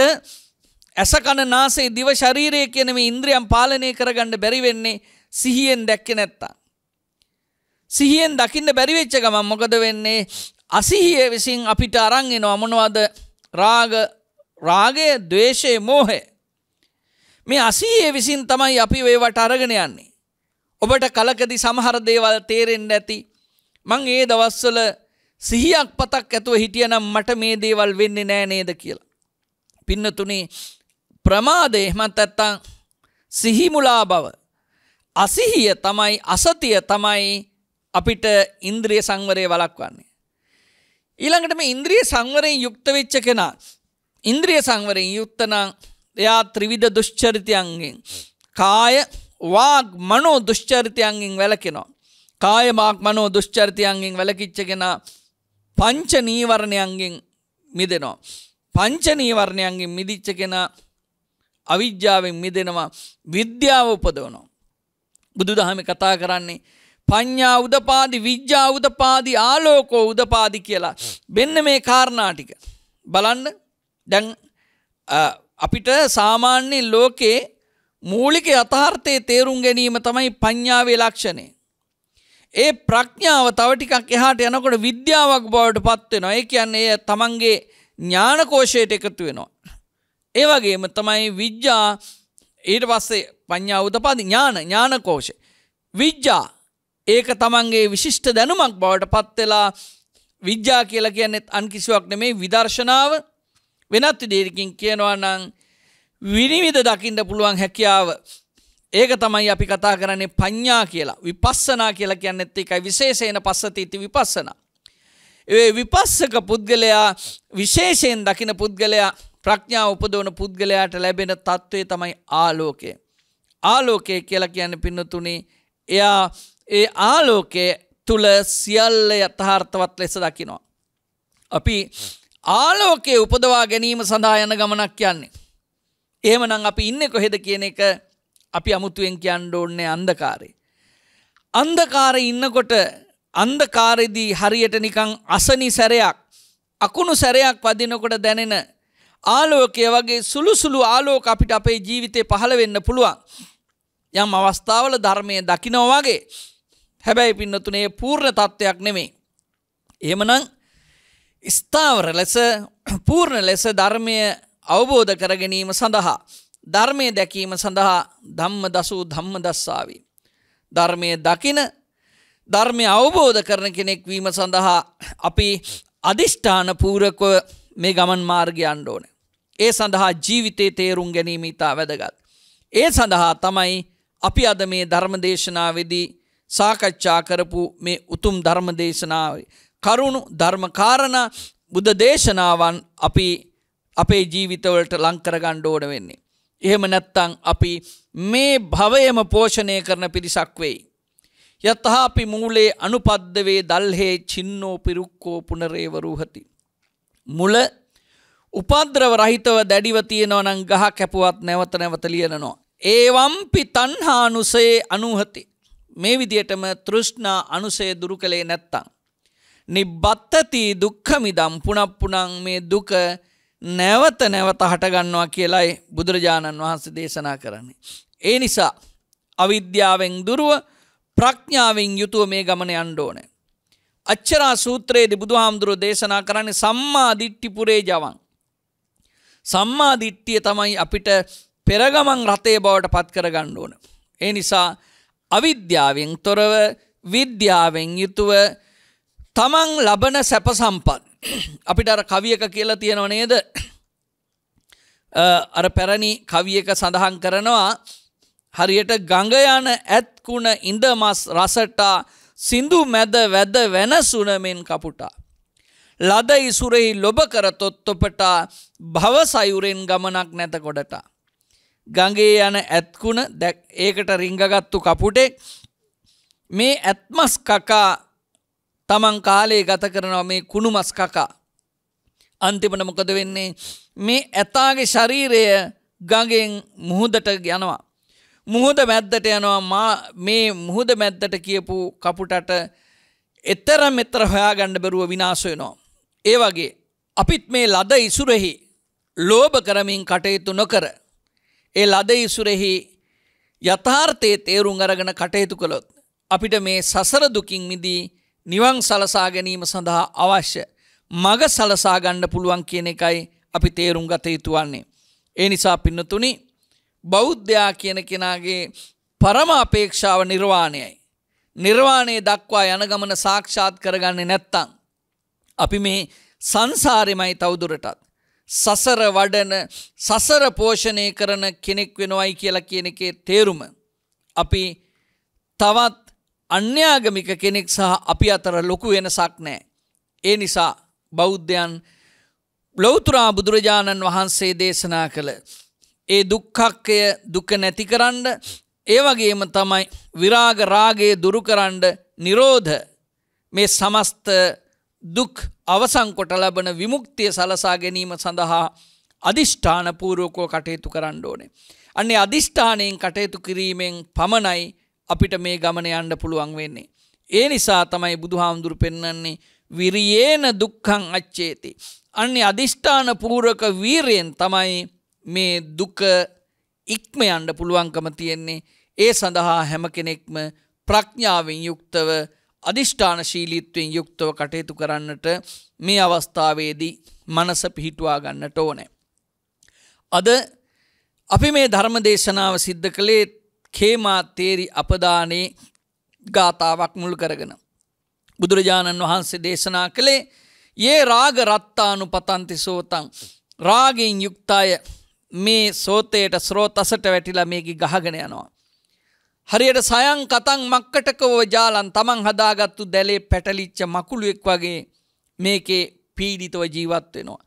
Speaker 1: ඇස කන නාසේ දිව ශරීරය කියන මේ ඉන්ද්‍රියම් පාලනය කරගන්න බැරි වෙන්නේ සිහියෙන් දැක්කේ නැත්තම්. සිහියෙන් දකින්න බැරි වෙච්ච ගමන් මොකද වෙන්නේ? අසිහිය විසින් අපිට අරන් එනවා මොනවද? රාග, රාගය, ద్వේෂය, මෝහය. මේ අසිහිය විසින් තමයි අපි ඒවට අරගෙන යන්නේ. ඔබට කලකදි සමහර දේවල් තේරෙන්ට ඇති. මං ඒ දවස්වල සිහියක් පතක් ඇතුව හිටියනම් මට මේ දේවල් වෙන්නේ නෑ නේද කියලා. පින්නතුනේ ප්‍රමාදය එහෙමත් ඇත්තං සිහිමුලා බව. අසිහිය තමයි අසතිය තමයි අපිට ඉන්ද්‍රිය සංවරය වලක්වන්නේ. ඊළඟට මේ ඉන්ද්‍රිය සංවරයෙන් යුක්ත වෙච්ච කෙනා ඉන්ද්‍රිය සංවරයෙන් යුක්ත නම් එයා ත්‍රිවිධ දුෂ්චරිතයන්ගෙන් කාය වාග් මනෝ දුෂ්චරිතයන්ගෙන් වැලකෙනවා. කායමාක් මනෝ දුෂ්චරිතයන්ගෙන් වැලකිච්චගෙන පංච නීවරණයන්ගෙන් මිදෙනවා. පංච නීවරණයන්ගෙන් මිදිච්ච කෙනා අවිද්‍යාවෙන් මිදෙනවා විද්‍යාව උපදවනවා. බුදුදහම කතා කරන්නේ පඤ්ඤා උදපාදි විද්‍යා උදපාදි ආලෝකෝ උදපාදි කියලා. මෙන්න මේ කාරණා ටික. බලන්න දැන් අපිට සාමාන්‍ය ලෝකේ මූලික යථාර්ථයේ තේරුම් ගැනීම තමයි පඤ්ඥාවේ ලක්ෂණය. ඒ ප්‍රඥාව තවටිකක් එහාට යනකොට විද්‍යාවක් බවට පත්වෙනවා ඒ කියන්නේ එය තමන්ගේ ඥානකෝෂයට එකතු වෙනවා. ඒවගේම තමයි විද්‍යා ඊට පස්සේ පඤ්ඥා උදපද ඥාන ඥානකෝෂ. විද්‍යා ඒක තමන්ගේ විශිෂ්ට දැනුමක් බවට පත්වෙලා විද්‍යා කියලා කියන්නෙත් අන්කිසිවක් නෙමේ විදර්ශනාව වෙනත් විදේරකින් කියනවා නං විනිවිධ දකිින්ට පුළුවන් හැකියාව ඒක තමයි අපි කතා කරන්නේ පඤ්ඥා කියලා විපස්සනා කියලා කියන්නෙත් එකයි විශේෂයන පස්සතිීති විපස්සන. ඒ විපස්සක පුද්ගලයා විශේෂයෙන් දකින පුද්ගලයා ප්‍රඥාව උපදෝන පුද්ගලයාට ලැබෙන තත්ත්වේ තමයි ආලෝකය. ආලෝකය කියලා කියන්න පින්නතුනි එයා ඒ ආලෝකය තුළ සියල්ල යථාර්ථවත් ලෙස දකිනවා. අපි ආලෝකයේ උපදවා ගැනීම සඳහා යන ගමනක් කියන්නේ. එහෙමනම් අපි ඉන්නේ කොහෙද කියන එක අපි අමුතුවෙන් කියන්න ඕනේ අන්ධකාරේ. අන්ධකාරේ ඉන්නකොට අන්ධකාරෙදී හරියට නිකන් අසනි සැරයක් අකුණු සැරයක් වදිනකොට දැනෙන ආලෝකය වගේ සුළු සුළු ආලෝක අපිට අපේ ජීවිතේ පහළ වෙන්න පුළුවන්. යම් අවස්ථාවල ධර්මය දකිනෝ වගේ හැබැයි පින්නතුනේ පූර්ණ තත්ත්වයක් නෙමේ. එහෙමනම් ස්ථාවර ලෙස පූර්ණ ලෙස ධර්මය අවබෝධ කරගැනීම සඳහා ධර්මය දැකීම සඳහා ධම්ම දසූ ධම්ම දස්සාවී. ධර්මය දකින ධර්මය අවබෝධ කරන කෙනෙක් වීම සඳහා අපි අධිෂ්ඨාන පූරකව මේ ගමන් මාර්ගයන්ඩ ඕන. ඒ සඳහා ජීවිතය තේරුම් ගැනීම ඉතා වැදගත්. ඒ සඳහා තමයි අපි අද මේ ධර්මදේශනාවෙදී සාකච්ඡා කරපු මේ උතුම් ධර්මදේශනාව කරුණු ධර්මකාරණ බුද්ධ දේශනාවන් අපි අපේ ජීවිතවලට ලංකරගණ්ඩ ඕන වෙන්නේ. එහෙම නැත්තං අපි මේ භවයම පෝෂණය කරන පිරිසක් වෙයි. යතහාපි මූලේ අනුපද්දවේ දල්හේ චින්නෝ පිරුක්කෝ පුනරේවරූහති. මුල උපද්‍රව රහිතව දැඩිව තියෙනවනං ගහ කැපුවත් නැවත නැවත ලියනනවා. ඒවම්පි තන්හානුසේ අනුහති. මේ විදියටම තෘෂ්ණා අනුසේ දුරු කළේ නැත්තං. නිබ්බත්තති දුක්කමිදම් පුනප්පුනං මේ දුක නැවත නැවත හටගන්නවා කියලයි බුදුරජාණන් වහන්සේ දේශනා කරන්නේ. ඒ නිසා අවිද්‍යාවෙන් දුරුව ප්‍රඥාවෙන් යුතුව මේ ගමන අන්්ඩෝන. අච්චරා සූත්‍රයේද බුදුහාමුදුරුව දේශනා කරන්නේ සම්මාධිට්ටි පුරේ ජවන්. සම්මාධිට්ටිය තමයි අපිට පෙරගමන් රථය බවට පත් කර ගණ්ඩ ඕන. ඒ නිසා අවිද්‍යාවෙන් තොරව විද්‍යාවෙන් යුතුව තමන් ලබන සැප සම්පත් අපිට අර කවියක කියලා තියෙනව නේද අර පැරණි කවියක සඳහන් කරනවා හරියට ගඟ යන ඇත්කුණ ඉඳ මස් රසටා සින්දු මැද වැද වෙනසුනමින් කපුටා ලද ඉසුරෙහි ලොබ කර තොත්තොපටා භව සයුරෙන් ගමනක් නැත කොටට ගඟේ යන ඇත්කුණ ඒකට රිංගගත්තු කපුටෙක් මේ ඇත්මස් කකා තමන් කාලේ ගත කරනවා මේ කුණු මස් කකා. අන්තිමට මොකද වෙන්නේ මේ ඇතාගේ ශරීරය ගඟෙන් මුහුදට යනවා. මුහුද මැද්දට යනවා මේ මුහුද මැද්දට කියපු කපුටට එතර මෙතර හොයා ගණ්ඩ බැරුව විනාශයනවා. ඒ වගේ අපිත් මේ ලද ඉසුරෙහි ලෝභ කරමින් කටයුතු නොකර. ඒ ලද ඉසුරෙහි යථාර්ථයේ තේරුම් අරගෙන කටයුතු කළොත්. අපිට මේ සසර දුකින් මිදී නිවන් සලසා ගැනීම සඳහා අවශ්‍ය මග සලසා ගණ්ඩ පුළුවන් කියන එකයි අපි තේරුම් ගත යුතුවන්නේ. ඒ නිසා පින්නතුනි බෞද්ධයා කියන කෙනාගේ පරමාපේක්ෂාව නිර්වාණයයි. නිර්වාණය දක්වා යන ගමන සාක්ෂාත් කරගන්නේ නැත්තං. අපි මේ සංසාරෙමයි තවදුරටත්. සසර වඩන සසර පෝෂණය කරන කෙනෙක් වෙනවයි කියලා කියන එකේ තේරුම. අපි තවත් අන්‍යාගමික කෙනෙක් සහ අපි අතර ලොකු වෙනසක් නෑ. ඒ නිසා බෞද්ධයන් ලොවතුරා බුදුරජාණන් වහන්සේ දේශනා කළ. ඒ දුක්කක්කය දුක නැති කරන්න ඒවගේම තමයි විරාග රාගයේ දුරුකරන්ඩ නිරෝධ මේ සමස්ත දුක් අවසංකොට ලබන විමුක්තිය සලසා ගැනීම සඳහා අධිෂ්ඨානපූරුවකෝ කටයුතු කරන්න ඕනේ. අන්නේ අධිෂ්ඨානයෙන් කටයුතු කිරීමෙන් පමණයි අපිට මේ ගමන යන්න පුළුවන් වෙන්නේ. ඒ නිසා තමයි බුදුහාමුදුරු පෙන්නන්නේ විරියේන දුක්කං අච්චේති. අන්නේ අධිෂ්ඨාන පූරක වීරයෙන් තමයි මේ දුක ඉක්ම යන්න පුළුවන්කම තියෙන්නේ ඒ සඳහා හැම කෙනෙක්ම ප්‍රඥාවෙන් යුක්තව අධිෂ්ඨාන ශීලීත්වයෙන් යුක්තව කටයුතු කරන්නට මේ අවස්ථාවේදී මනස පිහිටුවා ගන්නට ඕනෑ. අද අපි මේ ධර්ම දේශනාව සිද්ධ කළේ කේමාත්තේරි අපදානයේ ගාථාවක් මුල් කරගෙන. බුදුරජාණන් වහන්සේ දේශනා කළේ ඒ රාග රත්තානු පතන්ති සෝතන් රාගෙන් යුක්තාය මේ සෝතයට ස්‍රෝතසට වැටිලා මේකි ගහගෙන යනවා. හරියට සයන් කතන් මක්කටකව ජාලන් තමන් හදාගත්තු දැලේ පැටලිච්ච මකුළුවෙක් වගේ මේකේ පීඩිතව ජීවත් වෙනවා.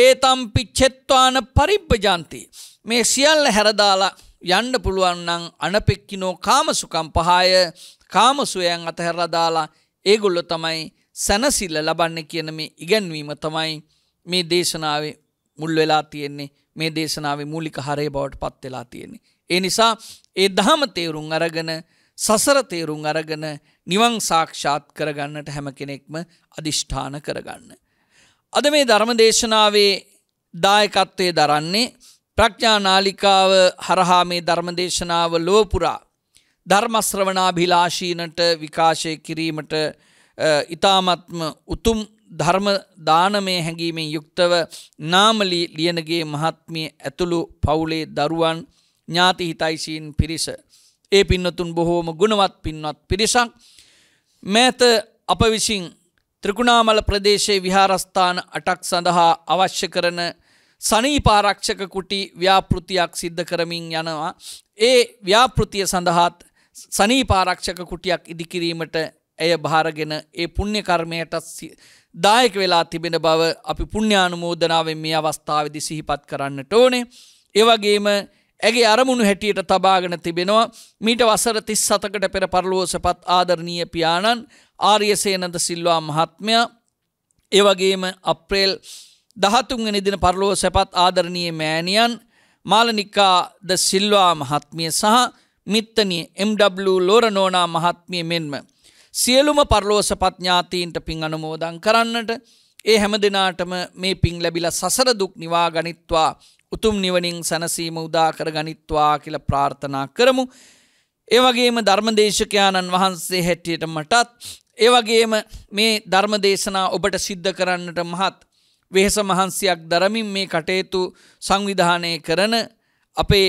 Speaker 1: ඒතම් පිච්චෙත්වාන පරිප්පජන්ති මේ සියල්ල හැරදාලා යන්න පුළුවන්නන් අනපෙක්කිනෝ කාමසුකම් පහය කාමසුවයන් අතහැරලා දාලා ඒගොල්ලො තමයි සැනසිල්ල ලබන්න කියන මේ ඉගැන්වීම තමයි මේ දේශනාවේ මුල් වෙලා තියෙන්නේ මේ දේශනාවේ මූලික හරය බවට පත් වෙලා තියෙන්නේ. ඒ නිසා ඒ දහම තේරුම් අරගෙන සසර තේරුම් අරගෙන නිවන් සාක්ෂාත් කරගන්නට හැම කෙනෙක්ම අධිෂ්ඨාන කරගන්න. අද මේ ධර්ම දේශනාවේ දායකත්වය දරන්නේ ප්‍රඥා නාලිකාව හරහා මේ ධර්මදේශනාව ලෝපුරා ධර්මශ්‍රවනාභිලාශීනට විකාශය කිරීමට ඉතාමත්ම උතුම් ධර්ම දානමය හැඟීමෙන් යුක්තව නාමලි ලියනගේ මහත්මිය ඇතුළු පවුලේ දරුවන් ඥාති හිතයිශීන් පිරිස. ඒ පින්නතුන් බොහෝම ගුණවත් පින්වත් පිරිසක්. මෑත අප විසින් ත්‍රිකුණාමල ප්‍රදේශයේ විහාරස්ථාන අටක් සඳහා අවශ්‍ය කරන සනීපාරක්ෂක කුටි ව්‍යාපෘතියක් සිද්ධ කරමින් යනවා. ඒ ව්‍යාපෘතිය සඳහාත් සනීපාරක්ෂක කුටියක් ඉදිකිරීමට ඇය භාරගෙන ඒ පුුණ්්‍ය කර්මයට දායක වෙලා තිබෙන බව අපි පුුණ්‍යානුමෝදනාවෙන් මේ අවස්ථාවදි සිහිපත් කරන්නට ඕනේ. ඒවගේම ඇගේ අරමුණු හැටියට තබාගෙන තිබෙනවා මීට වසර තිස් සතකට පෙර පරලුවසපත් ආදරණීය පියාණන් ආර්යසේනද සිල්වා මහත්මයා ඒවගේම අප්‍රේල් දහතුන්ගනි දින පරලෝ සැපත් ආදරණය මෑණියන් මාලනිකා ද සිල්වා මහත්මිය සහ මිත්තනී MW ලෝරනෝනා මහත්මිය මෙන්ම. සියලුම පරලෝ සපඥාතීන්ට පින් අනුමෝදන් කරන්නට ඒ හැම දෙනාටම මේ පින් ලැබිල සසර දුක් නිවා ගනිත්වා උතුම් නිවනින් සැනසීම උදාකර ගනිත්වා කියල ප්‍රාර්ථනා කරමු. ඒවගේම ධර්මදේශකයාණන් වහන්සේ හැට්ටියට මටත් ඒවගේම මේ ධර්මදේශනා ඔබට සිද්ධ කරන්නට මහත්. වෙහෙස මහන්සියක් දරමින් මේ කටයුතු සංවිධානය කරන අපේ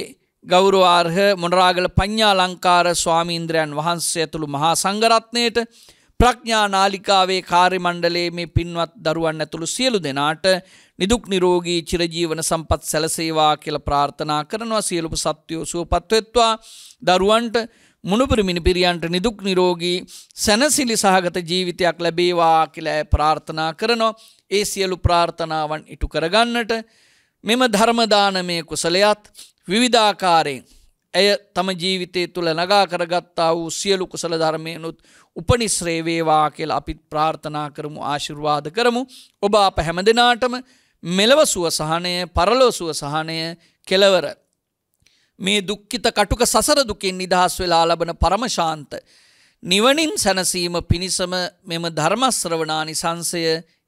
Speaker 1: ගෞරවාර්හ මොනරාගල පඤ්ඤාලංකාර ස්වාමීන්ද්‍රයන් වහන්සේ ඇතුළු මහා සංඝරත්නයට ප්‍රඥා නාලිකාවේ කාර්ය මණ්ඩලයේ මේ පින්වත් දරුවන් ඇතුළු සියලු දෙනාට නිදුක් නිරෝගී චිරජීවන සම්පත් සැලසේවා කියලා ප්‍රාර්ථනා කරනවා සියලුම සත්වෝ සුවපත් වෙත්වා දරුවන්ට මුණුපුර මිනිපිරියන්ට නිදුක් නිරෝගී සැනසිලි සහගත ජීවිතයක් ලැබේවා කියලා ප්‍රාර්ථනා කරනවා ඒ සියලු ප්‍රාර්ථනාවන් ඉටු කරගන්නට මෙම ධර්මදානමය කුසලයත් විවිධාකාරයෙන් ඇය තම ජීවිතය තුළ නගා කරගත්තා වූ සියලු කුසල ධර්මයනුත් උපනිශ්‍රේවේවා කියල අපිත් ප්‍රාර්ථනා කරමු ආශිර්වාද කරමු ඔබ අප හැම දෙනාටම මෙලවසුව සහනය පරලෝසුව සහනය කෙලවර. මේ දුක්කිත කටුක සසර දුකින් නිදහස් වෙලා ලබන පරමශාන්ත. නිවනින් සැනසීම පිණිසම මෙම ධර්මස්්‍රවනානි සංසය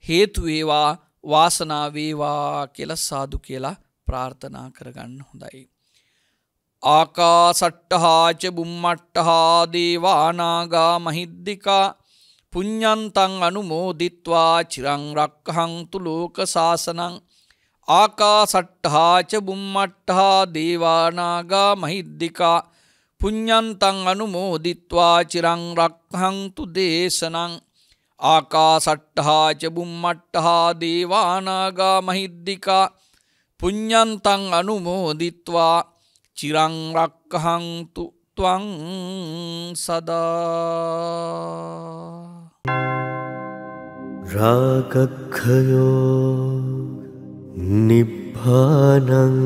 Speaker 1: හේතුවේවා වාසනාවේවා කියල සාදු කියලා ප්‍රාර්ථනා කරගන්න හොඳයි. ආකා සට්ටහාච බුම්මට්ටහා දේවානාගා මහිද්දිකා පුඤ්ඥන්තන් අනුමෝදිත්වා චිරංරක්කහංතු ලෝක සාසනං ආකා සට්ටහාච බුම්මට්ටහා දේවානාගා මහිද්දිකා පුඤ්ඥන්තන් අනුමෝදිත්වා චිරංරක්හංතු දේශනං ආකාසට්ටහා චබුම්මට්ටහා දේවානාගා මහිද්දිකා පුඤ්ඥන්තන් අනුමෝදිත්වා චිරංරක්කහංතු තුවං සදා රාගක්හයෝ නිබ්භානං